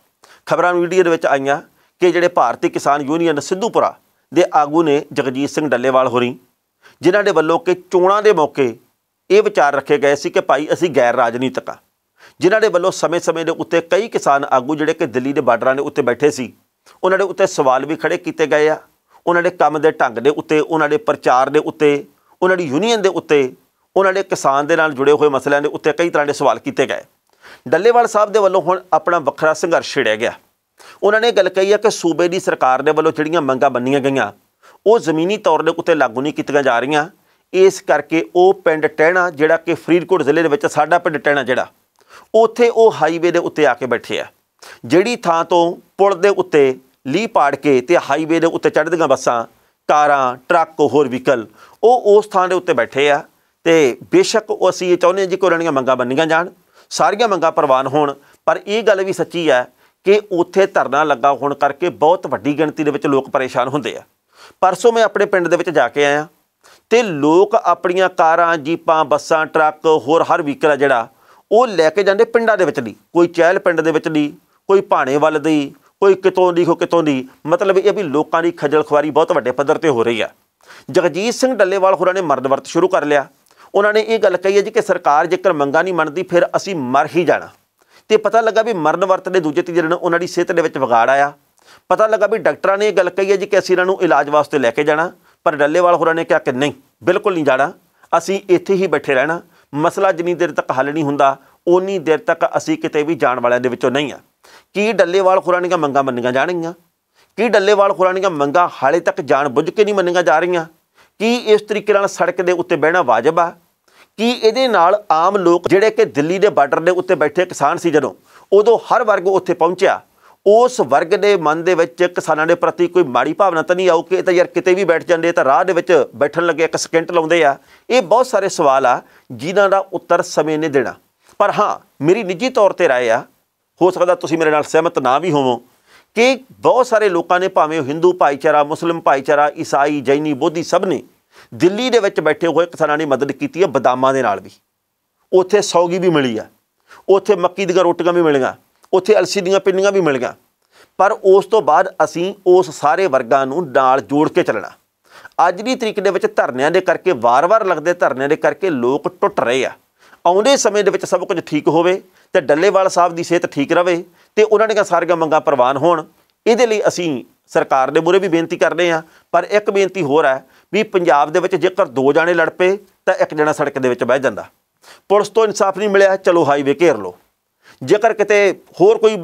ਖਬਰਾਂ ਮੀਡੀਆ ਦੇ ਵਿੱਚ ਆਈਆਂ ਕਿ ਜਿਹੜੇ ਭਾਰਤੀ ਕਿਸਾਨ ਯੂਨੀਅਨ ਸਿੱਧੂਪੁਰਾ ਦੇ ਆਗੂ ਨੇ ਜਗਜੀਤ ਸਿੰਘ ਡੱਲੇਵਾਲ ਹੋਰੀ ਜਿਨ੍ਹਾਂ ਦੇ ਵੱਲੋਂ ਕਿ ਚੋਣਾਂ ਦੇ ਮੌਕੇ ਇਹ ਵਿਚਾਰ ਰੱਖੇ ਗਏ ਸੀ ਕਿ ਭਾਈ ਅਸੀਂ ਗੈਰ ਰਾਜਨੀਤਿਕ ਆ ਜਿਨ੍ਹਾਂ ਦੇ ਵੱਲੋਂ ਸਮੇਂ-ਸਮੇਂ ਦੇ ਉੱਤੇ ਕਈ ਕਿਸਾਨ ਆਗੂ ਜਿਹੜੇ ਕਿ ਦਿੱਲੀ ਦੇ ਬਾਰਡਰਾਂ ਦੇ ਉੱਤੇ ਬੈਠੇ ਸੀ ਉਹਨਾਂ ਦੇ ਉੱਤੇ ਸਵਾਲ ਵੀ ਖੜੇ ਕੀਤੇ ਗਏ ਆ ਉਹਨਾਂ ਦੇ ਕੰਮ ਦੇ ਢੰਗ ਦੇ ਉੱਤੇ ਉਹਨਾਂ ਦੇ ਪ੍ਰਚਾਰ ਦੇ ਉੱਤੇ ਉਹਨਾਂ ਦੀ ਯੂਨੀਅਨ ਦੇ ਉੱਤੇ ਉਹਨਾਂ ਨੇ ਕਿਸਾਨ ਦੇ ਨਾਲ ਜੁੜੇ ਹੋਏ ਮਸਲਿਆਂ ਦੇ ਉੱਤੇ ਕਈ ਤਰ੍ਹਾਂ ਦੇ ਸਵਾਲ ਕੀਤੇ ਗਏ ਡੱਲੇਵਾਲ ਸਾਹਿਬ ਦੇ ਵੱਲੋਂ ਹੁਣ ਆਪਣਾ ਵੱਖਰਾ ਸੰਘਰਸ਼ ਛੇੜਿਆ ਗਿਆ ਉਹਨਾਂ ਨੇ ਗੱਲ ਕਹੀ ਹੈ ਕਿ ਸੂਬੇ ਦੀ ਸਰਕਾਰ ਦੇ ਵੱਲੋਂ ਜਿਹੜੀਆਂ ਮੰਗਾਂ ਬੰਨੀਆਂ ਗਈਆਂ ਉਹ ਜ਼ਮੀਨੀ ਤੌਰ ਦੇ ਉੱਤੇ ਲਾਗੂ ਨਹੀਂ ਕੀਤੀਆਂ ਜਾ ਰਹੀਆਂ ਇਸ ਕਰਕੇ ਉਹ ਪਿੰਡ ਟਹਿਣਾ ਜਿਹੜਾ ਕਿ ਫਰੀਦਕੋਟ ਜ਼ਿਲ੍ਹੇ ਦੇ ਵਿੱਚ ਸਾਡਾ ਪਿੰਡ ਟਹਿਣਾ ਜਿਹੜਾ ਉੱਥੇ ਉਹ ਹਾਈਵੇ ਦੇ ਉੱਤੇ ਆ ਕੇ ਬੈਠੇ ਆ ਜਿਹੜੀ ਥਾਂ ਤੋਂ ਪੁਲ ਦੇ ਉੱਤੇ ਲੀ ਪਾੜ ਕੇ ਤੇ ਹਾਈਵੇ ਦੇ ਉੱਤੇ ਚੜ੍ਹਦੀਆਂ ਬੱਸਾਂ ਕਾਰਾਂ ਟਰੱਕ ਹੋਰ ਵਹੀਕਲ ਉਹ ਉਸ ਥਾਂ ਦੇ ਉੱਤੇ ਬੈਠੇ ਆ ਤੇ ਬੇਸ਼ੱਕ ਉਹ ਅਸੀਂ ਇਹ ਚਾਹੁੰਦੇ ਹਾਂ ਜੀ ਕੋਈ ਰਣੀਆਂ ਮੰਗਾਂ ਬੰਨੀਆਂ ਜਾਣ ਸਾਰੀਆਂ ਮੰਗਾਂ ਪ੍ਰਵਾਨ ਹੋਣ ਪਰ ਇਹ ਗੱਲ ਵੀ ਸੱਚੀ ਹੈ ਕਿ ਉੱਥੇ ਧਰਨਾ ਲੱਗਾ ਹੋਣ ਕਰਕੇ ਬਹੁਤ ਵੱਡੀ ਗਿਣਤੀ ਦੇ ਵਿੱਚ ਲੋਕ ਪਰੇਸ਼ਾਨ ਹੁੰਦੇ ਆ ਪਰਸੋਂ ਮੈਂ ਆਪਣੇ ਪਿੰਡ ਦੇ ਵਿੱਚ ਜਾ ਕੇ ਆਇਆ ਤੇ ਲੋਕ ਆਪਣੀਆਂ ਕਾਰਾਂ ਜੀਪਾਂ ਬੱਸਾਂ ਟਰੱਕ ਹੋਰ ਹਰ ਵਹੀਕਲ ਜਿਹੜਾ ਉਹ ਲੈ ਕੇ ਜਾਂਦੇ ਪਿੰਡਾਂ ਦੇ ਵਿੱਚ ਦੀ ਕੋਈ ਚਹਿਲ ਪਿੰਡ ਦੇ ਵਿੱਚ ਦੀ ਕੋਈ ਭਾਣੇ ਵੱਲ ਦੀ ਕੋਈ ਕਿਤੋਂ ਦੀ ਹੋ ਕਿਤੋਂ ਦੀ ਮਤਲਬ ਇਹ ਵੀ ਲੋਕਾਂ ਦੀ ਖੱਜਲ ਖੁਆਰੀ ਬਹੁਤ ਵੱਡੇ ਪੱਧਰ ਤੇ ਹੋ ਰਹੀ ਆ ਜਗਜੀਤ ਸਿੰਘ ਡੱਲੇਵਾਲ ਹੋਰਾਂ ਨੇ ਮਰਦ ਵਰਤ ਸ਼ੁਰੂ ਕਰ ਲਿਆ ਉਹਨਾਂ ਨੇ ਇਹ ਗੱਲ ਕਹੀ ਹੈ ਜੀ ਕਿ ਸਰਕਾਰ ਜੇਕਰ ਮੰਗਾ ਨਹੀਂ ਮੰਨਦੀ ਫਿਰ ਅਸੀਂ ਮਰ ਹੀ ਜਾਣਾ ਤੇ ਪਤਾ ਲੱਗਾ ਵੀ ਮਰਨ ਵਰਤ ਦੇ ਦੂਜੇ ਤੀਜੇ ਦਿਨ ਉਹਨਾਂ ਦੀ ਸਿਹਤ ਦੇ ਵਿੱਚ ਵਿਗਾੜ ਆਇਆ ਪਤਾ ਲੱਗਾ ਵੀ ਡਾਕਟਰਾਂ ਨੇ ਇਹ ਗੱਲ ਕਹੀ ਹੈ ਜੀ ਕਿ ਅਸੀਂ ਇਹਨਾਂ ਨੂੰ ਇਲਾਜ ਵਾਸਤੇ ਲੈ ਕੇ ਜਾਣਾ ਪਰ ਡੱਲੇਵਾਲ ਹੋਰਾਂ ਨੇ ਕਿਹਾ ਕਿ ਨਹੀਂ ਬਿਲਕੁਲ ਨਹੀਂ ਜਾਣਾ ਅਸੀਂ ਇੱਥੇ ਹੀ ਬੈਠੇ ਰਹਿਣਾ ਮਸਲਾ ਜਿੰਨੀ ਦੇਰ ਤੱਕ ਹੱਲ ਨਹੀਂ ਹੁੰਦਾ ਉਨੀ ਦੇਰ ਤੱਕ ਅਸੀਂ ਕਿਤੇ ਵੀ ਜਾਣ ਵਾਲਿਆਂ ਦੇ ਵਿੱਚੋਂ ਨਹੀਂ ਆ ਕੀ ਡੱਲੇਵਾਲ ਖੁਰਾਂ ਦੀਆਂ ਮੰਗਾਂ ਮੰਨੀਆਂ ਜਾਣਗੀਆਂ ਕੀ ਡੱਲੇਵਾਲ ਖੁਰਾਂ ਦੀਆਂ ਮੰਗਾਂ ਹਾਲੇ ਤੱਕ ਜਾਣ ਬੁੱਝ ਕੇ ਨਹੀਂ ਮੰਨੀਆਂ ਜਾ ਰਹੀਆਂ ਕੀ ਇਸ ਤਰੀਕੇ ਨਾਲ ਸੜਕ ਦੇ ਉੱਤੇ ਬਹਿਣਾ ਵਾਜਬ ਆ ਕੀ ਇਹਦੇ ਨਾਲ ਆਮ ਲੋਕ ਜਿਹੜੇ ਕਿ ਦਿੱਲੀ ਦੇ ਬਾਰਡਰ ਦੇ ਉੱਤੇ ਬੈਠੇ ਕਿਸਾਨ ਸੀ ਜਦੋਂ ਉਦੋਂ ਹਰ ਵਰਗ ਉੱਥੇ ਪਹੁੰਚਿਆ ਉਸ ਵਰਗ ਦੇ ਮਨ ਦੇ ਵਿੱਚ ਕਿਸਾਨਾਂ ਦੇ ਪ੍ਰਤੀ ਕੋਈ ਮਾੜੀ ਭਾਵਨਾ ਤਾਂ ਨਹੀਂ ਆਉ ਕਿ ਇਹ ਤਾਂ ਯਾਰ ਕਿਤੇ ਵੀ ਬੈਠ ਜਾਂਦੇ ਤਾਂ ਰਾਹ ਦੇ ਵਿੱਚ ਬੈਠਣ ਲੱਗੇ ਇੱਕ ਸਕਿੰਟ ਲਾਉਂਦੇ ਆ ਇਹ ਬਹੁਤ ਸਾਰੇ ਸਵਾਲ ਆ ਜਿਨ੍ਹਾਂ ਦਾ ਉੱਤਰ ਸਮੇਂ ਨੇ ਦੇਣਾ ਪਰ ਹਾਂ ਮੇਰੀ ਨਿੱਜੀ ਤੌਰ ਤੇ رائے ਆ ਹੋ ਸਕਦਾ ਤੁਸੀਂ ਮੇਰੇ ਨਾਲ ਸਹਿਮਤ ਨਾ ਵੀ ਹੋਵੋ ਕਿ ਬਹੁਤ ਸਾਰੇ ਲੋਕਾਂ ਨੇ ਭਾਵੇਂ ਹਿੰਦੂ ਭਾਈਚਾਰਾ ਮੁਸਲਮ ਭਾਈਚਾਰਾ ਈਸਾਈ ਜੈਨੀ ਬੋਧੀ ਸਭ ਨੇ ਦਿੱਲੀ ਦੇ ਵਿੱਚ ਬੈਠੇ ਹੋਏ ਕਿਸਾਨਾਂ ਨੇ ਮਦਦ ਕੀਤੀ ਹੈ ਬਦਾਮਾਂ ਦੇ ਨਾਲ ਵੀ ਉੱਥੇ ਸੌਗੀ ਵੀ ਮਿਲੀ ਆ ਉੱਥੇ ਮੱਕੀ ਦੀਆਂ ਰੋਟੀਆਂ ਵੀ ਮਿਲੀਆਂ ਉੱਥੇ ਅਲਸੀ ਦੀਆਂ ਪਿੰਨੀਆਂ ਵੀ ਮਿਲੀਆਂ ਪਰ ਉਸ ਤੋਂ ਬਾਅਦ ਅਸੀਂ ਉਸ ਸਾਰੇ ਵਰਗਾਂ ਨੂੰ ਨਾਲ ਜੋੜ ਕੇ ਚੱਲਣਾ ਅੱਜ ਦੀ ਤਰੀਕ ਦੇ ਵਿੱਚ ਧਰਨਿਆਂ ਦੇ ਕਰਕੇ ਵਾਰ-ਵਾਰ ਲੱਗਦੇ ਧਰਨਿਆਂ ਦੇ ਕਰਕੇ ਲੋਕ ਟੁੱਟ ਰਹੇ ਆ ਆਉਂਦੇ ਸਮੇਂ ਦੇ ਵਿੱਚ ਸਭ ਕੁਝ ਠੀਕ ਹੋਵੇ ਤੇ ਡੱਲੇਵਾਲ ਸਾਹਿਬ ਦੀ ਸਿਹਤ ਠੀਕ ਰਹੇ ਤੇ ਉਹਨਾਂ ਦੀਆਂ ਸਾਰੀਆਂ ਮੰਗਾਂ ਪ੍ਰਵਾਨ ਹੋਣ ਇਹਦੇ ਲਈ ਅਸੀਂ ਸਰਕਾਰ ਦੇ ਮੂਰੇ ਵੀ ਬੇਨਤੀ ਕਰਦੇ ਆ ਪਰ ਇੱਕ ਬੇਨਤੀ ਹੋਰ ਹੈ ਵੀ ਪੰਜਾਬ ਦੇ ਵਿੱਚ ਜੇਕਰ ਦੋ ਜਾਣੇ ਲੜ ਪਏ ਤਾਂ ਇੱਕ ਜਣਾ ਸੜਕ ਦੇ ਵਿੱਚ ਬਹਿ ਜਾਂਦਾ ਪੁਲਿਸ ਤੋਂ ਇਨਸਾਫ ਨਹੀਂ ਮਿਲਿਆ ਚਲੋ ਹਾਈਵੇ ਘੇਰ ਲਓ ਜੇਕਰ ਕਿਤੇ ਹੋਰ ਕੋਈ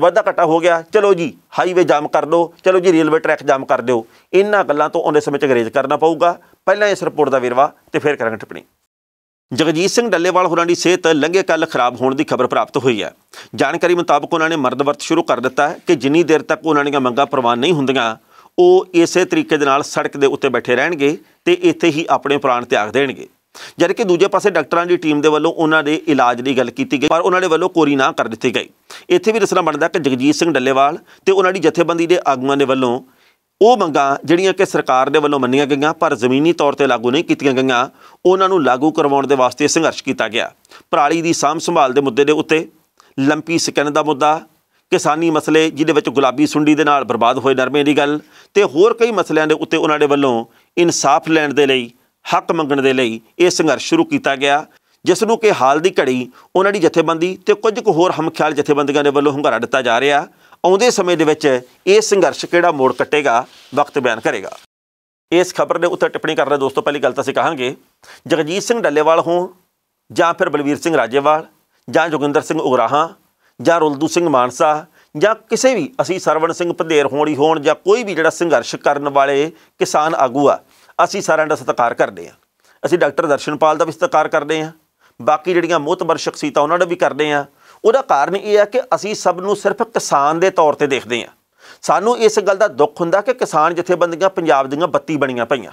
ਵਾਧਾ ਘਟਾ ਹੋ ਗਿਆ ਚਲੋ ਜੀ ਹਾਈਵੇ ਜਾਮ ਕਰ ਦਿਓ ਚਲੋ ਜੀ ਰੇਲਵੇ ਟਰੈਕ ਜਾਮ ਕਰ ਦਿਓ ਇਹਨਾਂ ਗੱਲਾਂ ਤੋਂ ਆਉਂਦੇ ਸਮੇਂ ਚ ਗਰੇਜ ਕਰਨਾ ਪਊਗਾ ਪਹਿਲਾਂ ਇਸ ਰਿਪੋਰਟ ਦਾ ਵੇਰਵਾ ਤੇ ਫਿਰ ਕਰਾਂਗੇ ਟਿੱਪਣੀ ਜਗਜੀਤ ਸਿੰਘ ਡੱਲੇਵਾਲ ਹੋਰਾਂ ਦੀ ਸਿਹਤ ਲੰਘੇ ਕੱਲ ਖਰਾਬ ਹੋਣ ਦੀ ਖਬਰ ਪ੍ਰਾਪਤ ਹੋਈ ਹੈ ਜਾਣਕਾਰੀ ਮੁਤਾਬਕ ਉਹਨਾਂ ਨੇ ਮਰਦ ਵਰਤ ਸ਼ੁਰੂ ਕਰ ਦਿੱਤਾ ਹੈ ਕਿ ਜਿੰਨੀ ਦੇਰ ਤੱਕ ਉਹਨਾਂ ਦੀਆਂ ਮੰਗਾਂ ਪ੍ਰਵਾਨ ਨਹੀਂ ਹੁੰਦੀਆਂ ਉਹ ਇਸੇ ਤਰੀਕੇ ਦੇ ਨਾਲ ਸੜਕ ਦੇ ਉੱਤੇ ਬੈਠੇ ਰਹਿਣਗੇ ਤੇ ਇੱਥੇ ਹੀ ਆਪਣੇ ਪ੍ਰਾਣ ਤਿਆਗ ਦੇਣਗੇ ਜਦ ਕਿ ਦੂਜੇ ਪਾਸੇ ਡਾਕਟਰਾਂ ਦੀ ਟੀਮ ਦੇ ਵੱਲੋਂ ਉਹਨਾਂ ਦੇ ਇਲਾਜ ਦੀ ਗੱਲ ਕੀਤੀ ਗਈ ਪਰ ਉਹਨਾਂ ਦੇ ਵੱਲੋਂ ਕੋਰੀ ਨਾ ਕਰ ਦਿੱਤੀ ਗਈ ਇੱਥੇ ਵੀ ਦੱਸਣਾ ਬਣਦਾ ਕਿ ਜਗਜੀਤ ਸਿੰਘ ਡੱਲੇਵਾਲ ਤੇ ਉਹਨਾਂ ਦੀ ਜਥੇਬੰਦੀ ਦੇ ਆਗੂਆਂ ਦੇ ਵੱਲੋਂ ਉਹ ਮੰਗਾਂ ਜਿਹੜੀਆਂ ਕਿ ਸਰਕਾਰ ਦੇ ਵੱਲੋਂ ਮੰਨੀਆਂ ਗਈਆਂ ਪਰ ਜ਼ਮੀਨੀ ਤੌਰ ਤੇ ਲਾਗੂ ਨਹੀਂ ਕੀਤੀਆਂ ਗਈਆਂ ਉਹਨਾਂ ਨੂੰ ਲਾਗੂ ਕਰਵਾਉਣ ਦੇ ਵਾਸਤੇ ਸੰਘਰਸ਼ ਕੀਤਾ ਗਿਆ ਪਰਾਲੀ ਦੀ ਸਾਂਭ ਸੰਭਾਲ ਦੇ ਮੁੱਦੇ ਦੇ ਉੱਤੇ ਲੰਪੀ ਸਕਨ ਦਾ ਮੁੱਦਾ ਕਿਸਾਨੀ ਮਸਲੇ ਜਿਹਦੇ ਵਿੱਚ ਗੁਲਾਬੀ ਸੁੰਡੀ ਦੇ ਨਾਲ ਬਰਬਾਦ ਹੋਏ ਨਰਮੇ ਦੀ ਗੱਲ ਤੇ ਹੋਰ ਕਈ ਮਸਲਿਆਂ ਦੇ ਉੱਤੇ ਉਹਨਾਂ ਦੇ ਵੱਲੋਂ ਇਨਸਾਫ ਲੈਣ ਦੇ ਲਈ ਹੱਕ ਮੰਗਣ ਦੇ ਲਈ ਇਹ ਸੰਘਰਸ਼ ਸ਼ੁਰੂ ਕੀਤਾ ਗਿਆ ਜਿਸ ਨੂੰ ਕਿ ਹਾਲ ਦੀ ਘੜੀ ਉਹਨਾਂ ਦੀ ਜਥੇਬੰਦੀ ਤੇ ਕੁਝ ਕੁ ਹੋਰ ਹਮਖਿਆਲ ਜਥੇਬੰਦੀਆਂ ਦੇ ਵੱਲੋਂ ਹੰਗਾਰਾ ਦਿੱਤਾ ਜਾ ਰਿਹਾ ਆਉਂਦੇ ਸਮੇਂ ਦੇ ਵਿੱਚ ਇਹ ਸੰਘਰਸ਼ ਕਿਹੜਾ ਮੋੜ ਕੱਟੇਗਾ ਵਕਤ ਬਿਆਨ ਕਰੇਗਾ ਇਸ ਖਬਰ ਦੇ ਉੱਤੇ ਟਿੱਪਣੀ ਕਰ ਰਹੇ ਦੋਸਤੋ ਪਹਿਲੀ ਗੱਲ ਤਾਂ ਅਸੀਂ ਕਹਾਂਗੇ ਜਗਜੀਤ ਸਿੰਘ ਡੱਲੇਵਾਲ ਹੋਣ ਜਾਂ ਫਿਰ ਬਲਵੀਰ ਸਿੰਘ ਰਾਜੇਵਾਲ ਜਾਂ ਜੋਗਿੰਦਰ ਸਿੰਘ ਉਗਰਾਹਾ ਜਾਂ ਰੁਲਦੂ ਸਿੰਘ ਮਾਨਸਾ ਜਾਂ ਕਿਸੇ ਵੀ ਅਸੀਂ ਸਰਵਣ ਸਿੰਘ ਪੰਧੇਰ ਹੋਣੀ ਹੋਣ ਜਾਂ ਕੋਈ ਵੀ ਜਿਹੜਾ ਸੰਘਰਸ਼ ਕਰਨ ਵਾਲੇ ਕਿਸਾਨ ਆਗੂ ਆ ਅਸੀਂ ਸਾਰਿਆਂ ਦਾ ਸਤਿਕਾਰ ਕਰਦੇ ਹਾਂ ਅਸੀਂ ਡਾਕਟਰ ਦਰਸ਼ਨਪਾਲ ਦਾ ਵੀ ਸਤਿਕਾਰ ਕਰਦੇ ਹਾਂ ਬਾਕੀ ਜਿਹੜੀਆਂ ਮੋਤਬਰ ਸ਼ਖਸੀਅਤਾਂ ਉਹਨਾਂ ਦਾ ਵੀ ਕਰਦੇ ਹਾਂ ਉਹਦਾ ਕਾਰਨ ਇਹ ਹੈ ਕਿ ਅਸੀਂ ਸਭ ਨੂੰ ਸਿਰਫ ਕਿਸਾਨ ਦੇ ਤੌਰ ਤੇ ਦੇਖਦੇ ਹਾਂ ਸਾਨੂੰ ਇਸ ਗੱਲ ਦਾ ਦੁੱਖ ਹੁੰਦਾ ਕਿ ਕਿਸਾਨ ਜਥੇਬੰਦੀਆਂ ਪੰਜਾਬ ਦੀਆਂ 32 ਬਣੀਆਂ ਪਈਆਂ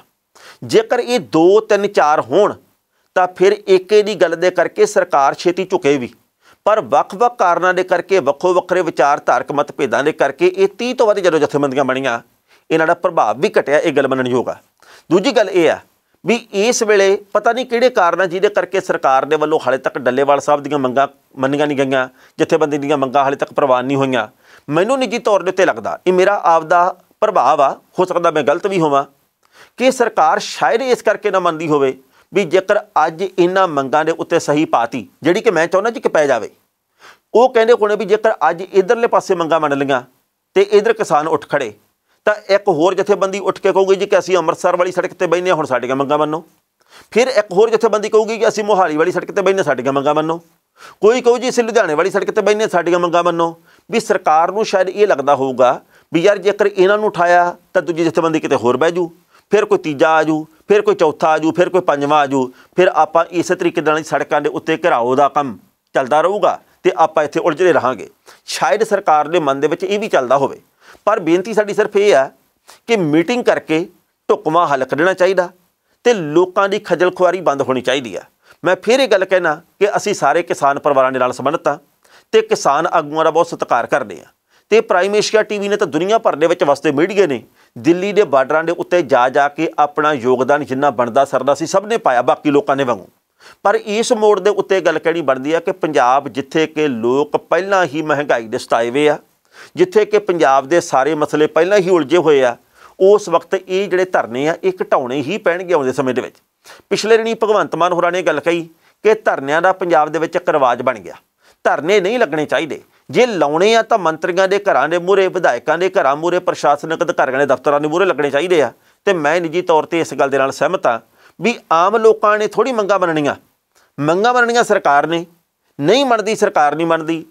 ਜੇਕਰ ਇਹ 2 3 4 ਹੋਣ ਤਾਂ ਫਿਰ ਏਕੇ ਦੀ ਗੱਲ ਦੇ ਕਰਕੇ ਸਰਕਾਰ ਛੇਤੀ ਝੁਕੇ ਵੀ ਪਰ ਵੱਖ-ਵੱਖ ਕਾਰਨਾਂ ਦੇ ਕਰਕੇ ਵੱਖੋ ਵੱਖਰੇ ਵਿਚਾਰਧਾਰਕ ਮਤਭੇਦਾਂ ਦੇ ਕਰਕੇ ਇਹ 30 ਤੋਂ ਵੱਧ ਜਦੋਂ ਜਥੇਬੰਦੀਆਂ ਬਣੀਆਂ ਇਹਨਾਂ ਦਾ ਪ੍ਰਭਾਵ ਵੀ ਘਟਿਆ ਇਹ ਗੱਲ ਮੰਨਣਯੋਗ ਆ ਦੂਜੀ ਗੱਲ ਇਹ ਆ ਵੀ ਇਸ ਵੇਲੇ ਪਤਾ ਨਹੀਂ ਕਿਹੜੇ ਕਾਰਨ ਆ ਜਿਹਦੇ ਕਰਕੇ ਸਰਕਾਰ ਦੇ ਵੱਲੋਂ ਹਾਲੇ ਤੱਕ ਡੱਲੇਵਾਲ ਸਾਹਿਬ ਦੀਆਂ ਮੰਗਾਂ ਮੰਨੀਆਂ ਨਹੀਂ ਗਈਆਂ ਜਥੇਬੰਦੀ ਦੀਆਂ ਮੰਗਾਂ ਹਾਲੇ ਤੱਕ ਪ੍ਰਵਾਨ ਨਹੀਂ ਹੋਈਆਂ ਮੈਨੂੰ ਨਿੱਜੀ ਤੌਰ ਦੇ ਉੱਤੇ ਲੱਗਦਾ ਇਹ ਮੇਰਾ ਆਪ ਦਾ ਪ੍ਰਭਾਵ ਆ ਹੋ ਸਕਦਾ ਮੈਂ ਗਲਤ ਵੀ ਹੋਵਾਂ ਕਿ ਸਰਕਾਰ ਸ਼ਾਇਦ ਇਸ ਕਰਕੇ ਨਾ ਮੰਨਦੀ ਹੋਵੇ ਵੀ ਜੇਕਰ ਅੱਜ ਇਹਨਾਂ ਮੰਗਾਂ ਦੇ ਉੱਤੇ ਸਹੀ ਪਾਤੀ ਜਿਹੜੀ ਕਿ ਮੈਂ ਚਾਹੁੰਦਾ ਜੀ ਕਿ ਪੈ ਜਾਵੇ ਉਹ ਕਹਿੰਦੇ ਕੋਣੇ ਵੀ ਜੇਕਰ ਅੱਜ ਇਧਰਲੇ ਪਾਸੇ ਮੰਗਾਂ ਮੰਨ ਲਈਆਂ ਤੇ ਇਧਰ ਕਿਸਾਨ ਉੱਠ ਖੜੇ ਤਾਂ ਇੱਕ ਹੋਰ ਜਥੇਬੰਦੀ ਉੱਠ ਕੇ ਕਹੂਗੀ ਜੀ ਕਿ ਅਸੀਂ ਅੰਮ੍ਰਿਤਸਰ ਵਾਲੀ ਸੜਕ ਤੇ ਬੈਨੇ ਹੁਣ ਸਾਡੀਆਂ ਮੰਗਾਂ ਮੰਨੋ ਫਿਰ ਇੱਕ ਹੋਰ ਜਥੇਬੰਦੀ ਕਹੂਗੀ ਕਿ ਅਸੀਂ ਮੋਹਾਲੀ ਵਾਲੀ ਸੜਕ ਤੇ ਬੈਨੇ ਸਾਡੀਆਂ ਮੰਗਾਂ ਮੰਨੋ ਕੋਈ ਕਹੂ ਜੀ ਅਸੀਂ ਲੁਧਿਆਣੇ ਵਾਲੀ ਸੜਕ ਤੇ ਬੈਨੇ ਸਾਡੀਆਂ ਮੰਗਾਂ ਮੰਨੋ ਵੀ ਸਰਕਾਰ ਨੂੰ ਸ਼ਾਇਦ ਇਹ ਲੱਗਦਾ ਹੋਊਗਾ ਵੀ ਯਾਰ ਜੇਕਰ ਇਹਨਾਂ ਨੂੰ ਉਠਾਇਆ ਤਾਂ ਦੂਜੀ ਜਥੇਬੰਦੀ ਕਿਤੇ ਹੋਰ ਬਹਿ ਜੂ ਫਿਰ ਕੋਈ ਤੀਜਾ ਆ ਜੂ ਫਿਰ ਕੋਈ ਚੌਥਾ ਆ ਜੂ ਫਿਰ ਕੋਈ ਪੰਜਵਾਂ ਆ ਜੂ ਫਿਰ ਆਪਾਂ ਇਸੇ ਤਰੀਕੇ ਨਾਲ ਸੜਕਾਂ ਦੇ ਉੱਤੇ ਘਰਾਓ ਦਾ ਕੰਮ ਚੱਲਦਾ ਰਹੂਗਾ ਤੇ ਆਪਾਂ ਇੱਥੇ ਉਲਝਦੇ ਰਹਾਂਗੇ ਸ਼ਾਇਦ ਸਰਕਾਰ ਦੇ ਮਨ ਦੇ ਵਿੱਚ ਇਹ ਵੀ ਚੱਲਦਾ ਹੋਵੇ ਪਰ ਬੇਨਤੀ ਸਾਡੀ ਸਿਰਫ ਇਹ ਆ ਕਿ ਮੀਟਿੰਗ ਕਰਕੇ ਟੁਕਮਾ ਹੱਲ ਕੱਢਣਾ ਚਾਹੀਦਾ ਤੇ ਲੋਕਾਂ ਦੀ ਖਜਲ ਖੁਆਰੀ ਬੰਦ ਹੋਣੀ ਚਾਹੀਦੀ ਆ ਮੈਂ ਫਿਰ ਇਹ ਗੱਲ ਕਹਿਣਾ ਕਿ ਅਸੀਂ ਸਾਰੇ ਕਿਸਾਨ ਪਰਿਵਾਰਾਂ ਦੇ ਨਾਲ ਸੰਬੰਧਤ ਆ ਤੇ ਕਿਸਾਨ ਆਗੂਆਂ ਦਾ ਬਹੁਤ ਸਤਿਕਾਰ ਕਰਦੇ ਆ ਤੇ ਪ੍ਰਾਈਮ ਏਸ਼ੀਆ ਟੀਵੀ ਨੇ ਤਾਂ ਦੁਨੀਆ ਭਰ ਦੇ ਵਿੱਚ ਵਸਦੇ ਮੀਡੀਆ ਨੇ ਦਿੱਲੀ ਦੇ ਬਾਰਡਰਾਂ ਦੇ ਉੱਤੇ ਜਾ ਜਾ ਕੇ ਆਪਣਾ ਯੋਗਦਾਨ ਜਿੰਨਾ ਬਣਦਾ ਸਰਦਾ ਸੀ ਸਭ ਨੇ ਪਾਇਆ ਬਾਕੀ ਲੋਕਾਂ ਨੇ ਵਾਂਗੂ ਪਰ ਇਸ ਮੋੜ ਦੇ ਉੱਤੇ ਗੱਲ ਕਹਿਣੀ ਬਣਦੀ ਆ ਕਿ ਪੰਜਾਬ ਜਿੱਥੇ ਕਿ ਲੋਕ ਪਹਿਲਾਂ ਹੀ ਮਹਿੰਗਾਈ ਦੇ ਸਤਾਏ ਵੇ ਆ ਜਿੱਥੇ ਕਿ ਪੰਜਾਬ ਦੇ ਸਾਰੇ ਮਸਲੇ ਪਹਿਲਾਂ ਹੀ ਉਲਝੇ ਹੋਏ ਆ ਉਸ ਵਕਤ ਇਹ ਜਿਹੜੇ ਧਰਨੇ ਆ ਇਹ ਘਟਾਉਣੇ ਹੀ ਪੈਣਗੇ ਆਉਂਦੇ ਸਮੇਂ ਦੇ ਵਿੱਚ ਪਿਛਲੇ ਰਣੀ ਭਗਵੰਤ ਮਾਨ ਹੋਰਾਂ ਨੇ ਗੱਲ ਕਹੀ ਕਿ ਧਰਨਿਆਂ ਦਾ ਪੰਜਾਬ ਦੇ ਵਿੱਚ ਇੱਕ ਰਿਵਾਜ ਬਣ ਗਿਆ ਧਰਨੇ ਨਹੀਂ ਲੱਗਣੇ ਚਾਹੀਦੇ ਜੇ ਲਾਉਣੇ ਆ ਤਾਂ ਮੰਤਰੀਆਂ ਦੇ ਘਰਾਂ ਦੇ ਮੂਹਰੇ ਵਿਧਾਇਕਾਂ ਦੇ ਘਰਾਂ ਮੂਹਰੇ ਪ੍ਰਸ਼ਾਸਨਿਕ ਅਧਿਕਾਰੀਆਂ ਦੇ ਦਫ਼ਤਰਾਂ ਦੇ ਮੂਹਰੇ ਲੱਗਣੇ ਚਾਹੀਦੇ ਆ ਤੇ ਮੈਂ ਨਿੱਜੀ ਤੌਰ ਤੇ ਇਸ ਗੱਲ ਦੇ ਨਾਲ ਸਹਿਮਤ ਆ ਵੀ ਆਮ ਲੋਕਾਂ ਨੇ ਥੋੜੀ ਮੰਗਾਂ ਮੰਨਣੀਆਂ ਮੰਗਾਂ ਮੰਨਣੀਆਂ ਸਰਕਾਰ ਨੇ ਨਹੀਂ ਮੰਨਦੀ ਸਰਕਾਰ ਨਹੀਂ ਮੰਨਦੀ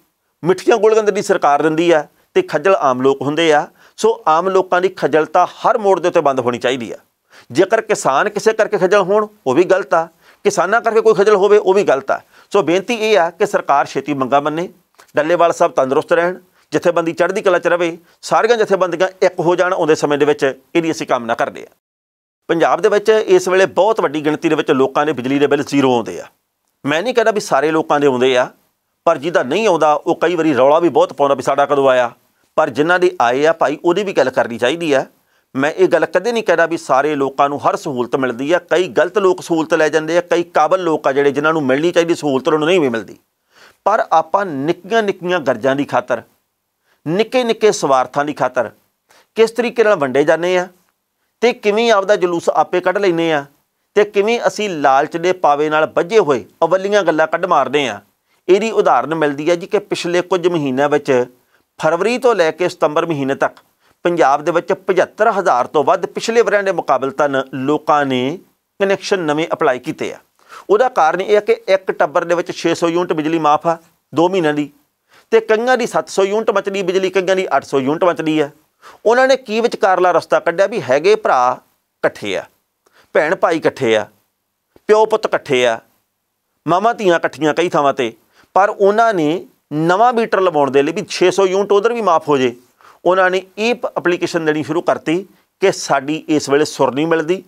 ਮਿੱਠੀਆਂ ਗੋਲਗੰਦ ਦੀ ਸਰਕਾਰ ਦਿੰਦੀ ਆ ਤੇ ਖੱਜਲ ਆਮ ਲੋਕ ਹੁੰਦੇ ਆ ਸੋ ਆਮ ਲੋਕਾਂ ਦੀ ਖੱਜਲਤਾ ਹਰ ਮੋੜ ਦੇ ਉੱਤੇ ਬੰਦ ਹੋਣੀ ਚਾਹੀਦੀ ਆ ਜੇਕਰ ਕਿਸਾਨ ਕਿਸੇ ਕਰਕੇ ਖੱਜਲ ਹੋਣ ਉਹ ਵੀ ਗਲਤ ਆ ਕਿਸਾਨਾਂ ਕਰਕੇ ਕੋਈ ਖੱਜਲ ਹੋਵੇ ਉਹ ਵੀ ਗਲਤ ਆ ਸੋ ਬੇਨਤੀ ਇਹ ਆ ਕਿ ਸਰਕਾਰ ਛੇਤੀ ਮੰਗਾ ਮੰਨੇ ਡੱਲੇਵਾਲ ਸਾਹਿਬ ਤੰਦਰੁਸਤ ਰਹਿਣ ਜਥੇਬੰਦੀ ਚੜ੍ਹਦੀ ਕਲਾ ਚ ਰਵੇ ਸਾਰੀਆਂ ਜਥੇਬੰਦੀਆਂ ਇੱਕ ਹੋ ਜਾਣ ਆਉਂਦੇ ਸਮੇਂ ਦੇ ਵਿੱਚ ਇਹਦੀ ਅਸੀਂ ਕਾਮਨਾ ਕਰਦੇ ਆ ਪੰਜਾਬ ਦੇ ਵਿੱਚ ਇਸ ਵੇਲੇ ਬਹੁਤ ਵੱਡੀ ਗਿਣਤੀ ਦੇ ਵਿੱਚ ਲੋਕਾਂ ਦੇ ਬਿਜਲੀ ਦੇ ਬਿੱਲ ਜ਼ੀਰੋ ਆਉਂਦੇ ਆ ਮੈਂ ਨਹੀਂ ਕਹਿੰਦਾ ਵੀ ਸਾਰੇ ਲੋਕਾਂ ਦੇ ਆਉਂਦੇ ਆ ਪਰ ਜਿਹਦਾ ਨਹੀਂ ਆਉਂਦਾ ਉਹ ਕਈ ਵਾਰੀ ਰੌਲਾ ਵੀ ਬਹੁਤ ਪਾਉਂਦਾ ਵੀ ਸਾਡਾ ਕਦੋਂ ਆਇਆ ਪਰ ਜਿਨ੍ਹਾਂ ਦੇ ਆਏ ਆ ਭਾਈ ਉਹਦੀ ਵੀ ਗੱਲ ਕਰਨੀ ਚਾਹੀਦੀ ਆ ਮੈਂ ਇਹ ਗੱਲ ਕਦੇ ਨਹੀਂ ਕਹਿਦਾ ਵੀ ਸਾਰੇ ਲੋਕਾਂ ਨੂੰ ਹਰ ਸਹੂਲਤ ਮਿਲਦੀ ਆ ਕਈ ਗਲਤ ਲੋਕ ਸਹੂਲਤ ਲੈ ਜਾਂਦੇ ਆ ਕਈ ਕਾਬਲ ਲੋਕ ਆ ਜਿਹੜੇ ਜਿਨ੍ਹਾਂ ਨੂੰ ਮਿਲਣੀ ਚਾਹੀਦੀ ਸਹੂਲਤ ਉਹਨਾਂ ਨੂੰ ਨਹੀਂ ਵੀ ਮਿਲਦੀ ਪਰ ਆਪਾਂ ਨਿੱਕੀਆਂ ਨਿੱਕੀਆਂ ਗਰਜਾਂ ਦੀ ਖਾਤਰ ਨਿੱਕੇ ਨਿੱਕੇ ਸਵਾਰਥਾਂ ਦੀ ਖਾਤਰ ਕਿਸ ਤਰੀਕੇ ਨਾਲ ਵੰਡੇ ਜਾਂਦੇ ਆ ਤੇ ਕਿਵੇਂ ਆਪਦਾ ਜਲੂਸ ਆਪੇ ਕੱਢ ਲੈਨੇ ਆ ਤੇ ਕਿਵੇਂ ਅਸੀਂ ਲਾਲਚ ਦੇ ਪਾਵੇ ਨਾਲ ਵੱਜੇ ਹੋਏ ਅਵੱਲੀਆਂ ਗੱਲਾਂ ਕੱਢ ਮਾਰਦੇ ਆ ਇਹਦੀ ਉਦਾਹਰਨ ਮਿਲਦੀ ਹੈ ਜੀ ਕਿ ਪਿਛਲੇ ਕੁਝ ਮਹੀਨਿਆਂ ਵਿੱਚ ਫਰਵਰੀ ਤੋਂ ਲੈ ਕੇ ਸਤੰਬਰ ਮਹੀਨੇ ਤੱਕ ਪੰਜਾਬ ਦੇ ਵਿੱਚ 75000 ਤੋਂ ਵੱਧ ਪਿਛਲੇ ਵਰਿਆਂ ਦੇ ਮੁਕਾਬਲਤਨ ਲੋਕਾਂ ਨੇ ਕਨੈਕਸ਼ਨ ਨਵੇਂ ਅਪਲਾਈ ਕੀਤੇ ਆ ਉਹਦਾ ਕਾਰਨ ਇਹ ਹੈ ਕਿ ਇੱਕ ਟੱਬਰ ਦੇ ਵਿੱਚ 600 ਯੂਨਿਟ ਬਿਜਲੀ ਮਾਫ ਆ 2 ਮਹੀਨਿਆਂ ਦੀ ਤੇ ਕਈਆਂ ਦੀ 700 ਯੂਨਿਟ ਮਚਦੀ ਬਿਜਲੀ ਕਈਆਂ ਦੀ 800 ਯੂਨਿਟ ਮਚਦੀ ਆ ਉਹਨਾਂ ਨੇ ਕੀ ਵਿਚਕਾਰਲਾ ਰਸਤਾ ਕੱਢਿਆ ਵੀ ਹੈਗੇ ਭਰਾ ਇਕੱਠੇ ਆ ਭੈਣ ਭਾਈ ਇਕੱਠੇ ਆ ਪਿਓ ਪੁੱਤ ਇਕੱਠੇ ਆ ਮਾਮਾ ਧੀਆਂ ਇਕੱਠੀਆਂ ਕਈ ਥਾਵਾਂ ਤੇ ਪਰ ਉਹਨਾਂ ਨੇ ਨਵਾਂ ਮੀਟਰ ਲਵਾਉਣ ਦੇ ਲਈ ਵੀ 600 ਯੂਨਿਟ ਉਧਰ ਵੀ ਮਾਫ ਹੋ ਜੇ ਉਹਨਾਂ ਨੇ ਇਹ ਐਪਲੀਕੇਸ਼ਨ ਦੇਣੀ ਸ਼ੁਰੂ ਕਰਤੀ ਕਿ ਸਾਡੀ ਇਸ ਵੇਲੇ ਸੁਰ ਨਹੀਂ ਮਿਲਦੀ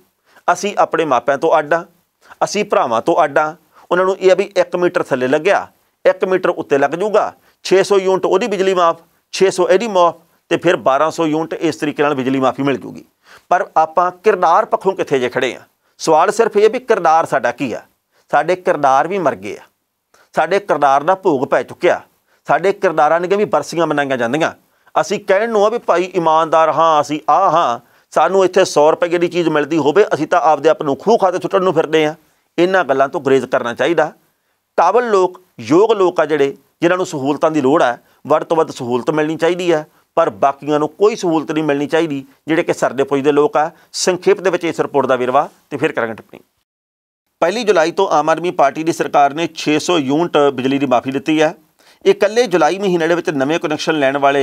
ਅਸੀਂ ਆਪਣੇ ਮਾਪਿਆਂ ਤੋਂ ਅੱਡਾਂ ਅਸੀਂ ਭਰਾਵਾਂ ਤੋਂ ਅੱਡਾਂ ਉਹਨਾਂ ਨੂੰ ਇਹ ਆ ਵੀ 1 ਮੀਟਰ ਥੱਲੇ ਲੱਗਿਆ 1 ਮੀਟਰ ਉੱਤੇ ਲੱਗ ਜਾਊਗਾ 600 ਯੂਨਿਟ ਉਹਦੀ ਬਿਜਲੀ ਮਾਫ 600 ਇਹਦੀ ਮਾਫ ਤੇ ਫਿਰ 1200 ਯੂਨਿਟ ਇਸ ਤਰੀਕੇ ਨਾਲ ਬਿਜਲੀ ਮਾਫੀ ਮਿਲ ਜੂਗੀ ਪਰ ਆਪਾਂ ਕਿਰਦਾਰ ਪੱਖੋਂ ਕਿੱਥੇ ਜੇ ਖੜੇ ਆ ਸਵਾਲ ਸਿਰਫ ਇਹ ਵੀ ਕਿਰਦਾਰ ਸਾਡਾ ਕੀ ਆ ਸਾਡੇ ਕਿਰਦਾਰ ਵੀ ਮਰ ਗਏ ਆ ਸਾਡੇ ਕਿਰਦਾਰ ਦਾ ਭੋਗ ਪੈ ਚੁੱਕਿਆ ਸਾਡੇ ਕਿਰਦਾਰਾਂ ਨੇ ਕਿ ਵੀ ਬਰਸੀਆਂ ਮਨਾਈਆਂ ਜਾਂਦੀਆਂ ਅਸੀਂ ਕਹਿਣ ਨੂੰ ਆ ਵੀ ਭਾਈ ਇਮਾਨਦਾਰ ਹਾਂ ਅਸੀਂ ਆ ਹਾਂ ਸਾਨੂੰ ਇੱਥੇ 100 ਰੁਪਏ ਦੀ ਚੀਜ਼ ਮਿਲਦੀ ਹੋਵੇ ਅਸੀਂ ਤਾਂ ਆਪਦੇ ਆਪ ਨੂੰ ਖੂਹ ਖਾਤੇ ਛੁੱਟਣ ਨੂੰ ਫਿਰਦੇ ਆ ਇਹਨਾਂ ਗੱਲਾਂ ਤੋਂ ਗਰੇਜ਼ ਕਰਨਾ ਚਾਹੀਦਾ ਕਾਬਲ ਲੋਕ ਯੋਗ ਲੋਕ ਆ ਜਿਹੜੇ ਜਿਨ੍ਹਾਂ ਨੂੰ ਸਹੂਲਤਾਂ ਦੀ ਲੋੜ ਹੈ ਵੱਧ ਤੋਂ ਵੱਧ ਸਹੂਲਤ ਮਿਲਣੀ ਚਾਹੀਦੀ ਹੈ ਪਰ ਬਾਕੀਆਂ ਨੂੰ ਕੋਈ ਸਹੂਲਤ ਨਹੀਂ ਮਿਲਣੀ ਚਾਹੀਦੀ ਜਿਹੜੇ ਕਿ ਸਰਦੇ ਪੁੱਜਦੇ ਲੋਕ ਆ ਸੰਖੇਪ ਦੇ ਵਿੱਚ ਇਸ ਰਿਪੋਰਟ ਦਾ ਵਿਰਵਾ ਤੇ ਫਿਰ ਕਰਾਂਗੇ ਟਿੱਪਣੀ ਪਹਿਲੀ ਜੁਲਾਈ ਤੋਂ ਆਮ ਆਦਮੀ ਪਾਰਟੀ ਦੀ ਸਰਕਾਰ ਨੇ 600 ਯੂਨਿਟ ਬਿਜਲੀ ਦੀ ਮਾਫੀ ਦਿੱਤੀ ਹੈ ਇਕੱਲੇ ਜੁਲਾਈ ਮਹੀਨੇ ਦੇ ਵਿੱਚ ਨਵੇਂ ਕਨੈਕਸ਼ਨ ਲੈਣ ਵਾਲੇ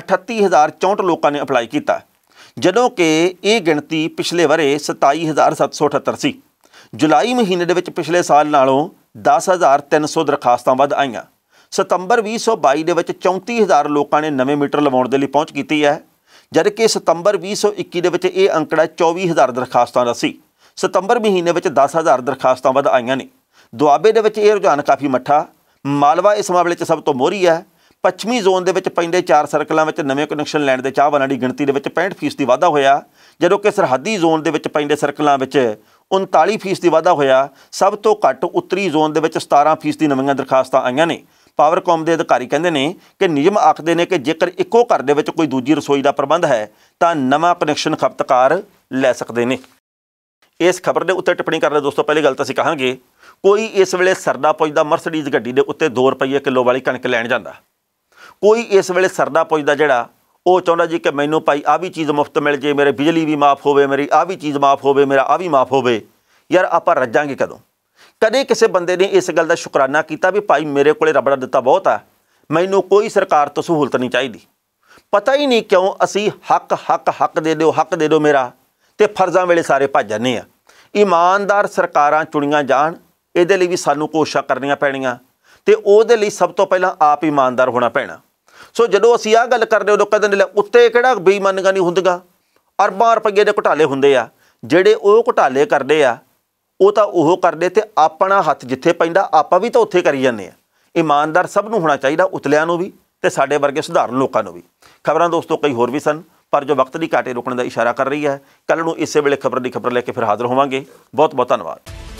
38064 ਲੋਕਾਂ ਨੇ ਅਪਲਾਈ ਕੀਤਾ ਜਦੋਂ ਕਿ ਇਹ ਗਿਣਤੀ ਪਿਛਲੇ ਵਰੇ 27778 ਸੀ ਜੁਲਾਈ ਮਹੀਨੇ ਦੇ ਵਿੱਚ ਪਿਛਲੇ ਸਾਲ ਨਾਲੋਂ 10300 ਦਰਖਾਸਤਾਂ ਵੱਧ ਆਈਆਂ ਸਤੰਬਰ 2022 ਦੇ ਵਿੱਚ 34000 ਲੋਕਾਂ ਨੇ ਨਵੇਂ ਮੀਟਰ ਲਵਾਉਣ ਦੇ ਲਈ ਪਹੁੰਚ ਕੀਤੀ ਹੈ ਜਦਕਿ ਸਤੰਬਰ 2021 ਦੇ ਵਿੱਚ ਇਹ ਅੰਕੜਾ 24000 ਦਰਖਾਸਤਾਂ ਦਾ ਸੀ ਸਤੰਬਰ ਮਹੀਨੇ ਵਿੱਚ 10000 ਦਰਖਾਸਤਾਂ ਵੱਧ ਆਈਆਂ ਨੇ ਦੁਆਬੇ ਦੇ ਵਿੱਚ ਇਹ ਰੁਝਾਨ ਕਾਫੀ ਮੱਠਾ ਮਾਲਵਾ ਇਸ ਮਾਮਲੇ 'ਚ ਸਭ ਤੋਂ ਮੋਰੀ ਹੈ ਪੱਛਮੀ ਜ਼ੋਨ ਦੇ ਵਿੱਚ ਪੈਂਦੇ ਚਾਰ ਸਰਕਲਾਂ ਵਿੱਚ ਨਵੇਂ ਕਨੈਕਸ਼ਨ ਲੈਣ ਦੇ ਚਾਹਵਾਨਾਂ ਦੀ ਗਿਣਤੀ ਦੇ ਵਿੱਚ 65% ਦੀ ਵਾਧਾ ਹੋਇਆ ਜਦੋਂ ਕਿ ਸਰਹੱਦੀ ਜ਼ੋਨ ਦੇ ਵਿੱਚ ਪੈਂਦੇ ਸਰਕਲਾਂ ਵਿੱਚ 39% ਦੀ ਵਾਧਾ ਹੋਇਆ ਸਭ ਤੋਂ ਘੱਟ ਉੱਤਰੀ ਜ਼ੋਨ ਦੇ ਵਿੱਚ 17% ਦੀ ਨਵੀਆਂ ਦਰਖਾਸਤਾਂ ਆਈਆਂ ਨੇ ਪਾਵਰਕੌਮ ਦੇ ਅਧਿਕਾਰੀ ਕਹਿੰਦੇ ਨੇ ਕਿ ਨਿਯਮ ਆਖਦੇ ਨੇ ਕਿ ਜੇਕਰ ਇੱਕੋ ਘਰ ਦੇ ਵਿੱਚ ਕੋਈ ਦੂਜੀ ਰਸੋਈ ਦਾ ਪ੍ਰਬੰਧ ਹੈ ਤਾਂ ਨਵਾਂ ਕਨੈਕਸ਼ਨ ਖਪਤਕਾਰ ਲੈ ਸਕਦੇ ਨੇ ਇਸ ਖਬਰ ਦੇ ਉੱਤੇ ਟਿੱਪਣੀ ਕਰਦੇ ਦੋਸਤੋ ਪਹਿਲੀ ਗੱਲ ਤਾਂ ਅਸੀਂ ਕਹਾਂਗੇ ਕੋਈ ਇਸ ਵੇਲੇ ਸਰਦਾ ਪੁੱਜਦਾ ਮਰਸਡੀਜ਼ ਗੱਡੀ ਦੇ ਉੱਤੇ 2 ਰੁਪਏ ਕਿਲੋ ਵਾਲੀ ਕਣਕ ਲੈਣ ਜਾਂਦਾ ਕੋਈ ਇਸ ਵੇਲੇ ਸਰਦਾ ਪੁੱਜਦਾ ਜਿਹੜਾ ਉਹ ਚਾਹੁੰਦਾ ਜੀ ਕਿ ਮੈਨੂੰ ਭਾਈ ਆ ਵੀ ਚੀਜ਼ ਮੁਫਤ ਮਿਲ ਜੇ ਮੇਰੇ ਬਿਜਲੀ ਵੀ ਮਾਫ ਹੋਵੇ ਮੇਰੀ ਆ ਵੀ ਚੀਜ਼ ਮਾਫ ਹੋਵੇ ਮੇਰਾ ਆ ਵੀ ਮਾਫ ਹੋਵੇ ਯਾਰ ਆਪਾਂ ਰੱਜਾਂਗੇ ਕਦੋਂ ਕਦੇ ਕਿਸੇ ਬੰਦੇ ਨੇ ਇਸ ਗੱਲ ਦਾ ਸ਼ੁਕਰਾਨਾ ਕੀਤਾ ਵੀ ਭਾਈ ਮੇਰੇ ਕੋਲੇ ਰੱਬ ਦਾ ਦਿੱਤਾ ਬਹੁਤ ਆ ਮੈਨੂੰ ਕੋਈ ਸਰਕਾਰ ਤੋਂ ਸਹੂਲਤ ਨਹੀਂ ਚਾਹੀਦੀ ਪਤਾ ਹੀ ਨਹੀਂ ਕਿਉਂ ਅਸੀਂ ਹੱਕ ਹੱਕ ਹੱਕ ਦੇ ਦਿਓ ਹੱਕ ਦੇ ਦਿਓ ਮੇਰਾ ਤੇ ਫਰਜ਼ਾਂ ਵੇਲੇ ਸਾਰੇ ਭੱਜ ਜਾਂਦੇ ਆ ਇਮਾਨਦਾਰ ਸਰਕਾਰਾਂ ਚੁਣੀਆਂ ਜਾਣ ਇਹਦੇ ਲਈ ਵੀ ਸਾਨੂੰ ਕੋਸ਼ਿਸ਼ਾਂ ਕਰਨੀਆਂ ਪੈਣੀਆਂ ਤੇ ਉਹਦੇ ਲਈ ਸਭ ਤੋਂ ਪਹਿਲਾਂ ਆਪ ਇਮਾਨਦਾਰ ਹੋਣਾ ਪੈਣਾ ਸੋ ਜਦੋਂ ਅਸੀਂ ਆਹ ਗੱਲ ਕਰਦੇ ਉਦੋਂ ਕਦੇ ਨਹੀਂ ਉੱਤੇ ਕਿਹੜਾ ਬੇਈਮਾਨੀਆਂ ਨਹੀਂ ਹੁੰਦੀਆਂ ਅਰਬਾਂ ਰੁਪਏ ਦੇ ਘਟਾਲੇ ਹੁੰਦੇ ਆ ਜਿਹੜੇ ਉਹ ਘਟਾਲੇ ਕਰਦੇ ਆ ਉਹ ਤਾਂ ਉਹ ਕਰਦੇ ਤੇ ਆਪਣਾ ਹੱਥ ਜਿੱਥੇ ਪੈਂਦਾ ਆਪਾਂ ਵੀ ਤਾਂ ਉੱਥੇ ਕਰੀ ਜਾਂਦੇ ਆ ਇਮਾਨਦਾਰ ਸਭ ਨੂੰ ਹੋਣਾ ਚਾਹੀਦਾ ਉਤਲਿਆਂ ਨੂੰ ਵੀ ਤੇ ਸਾਡੇ ਵਰਗੇ ਸਧਾਰਨ ਲੋਕਾਂ ਨੂੰ ਵੀ ਖਬਰਾਂ ਦੋਸਤੋ ਕਈ ਹੋਰ ਵੀ ਸਨ ਪਰ ਜੋ ਵਕਤ ਦੀ ਘਾਟੇ ਰੁਕਣ ਦਾ ਇਸ਼ਾਰਾ ਕਰ ਰਹੀ ਹੈ ਕੱਲ ਨੂੰ ਇਸੇ ਵੇਲੇ ਖਬਰ ਦੀ ਖਬਰ ਲੈ ਕੇ ਫਿਰ ਹਾਜ਼ਰ ਹੋਵਾਂਗੇ ਬਹੁਤ ਬਹੁਤ ਧੰਨਵਾਦ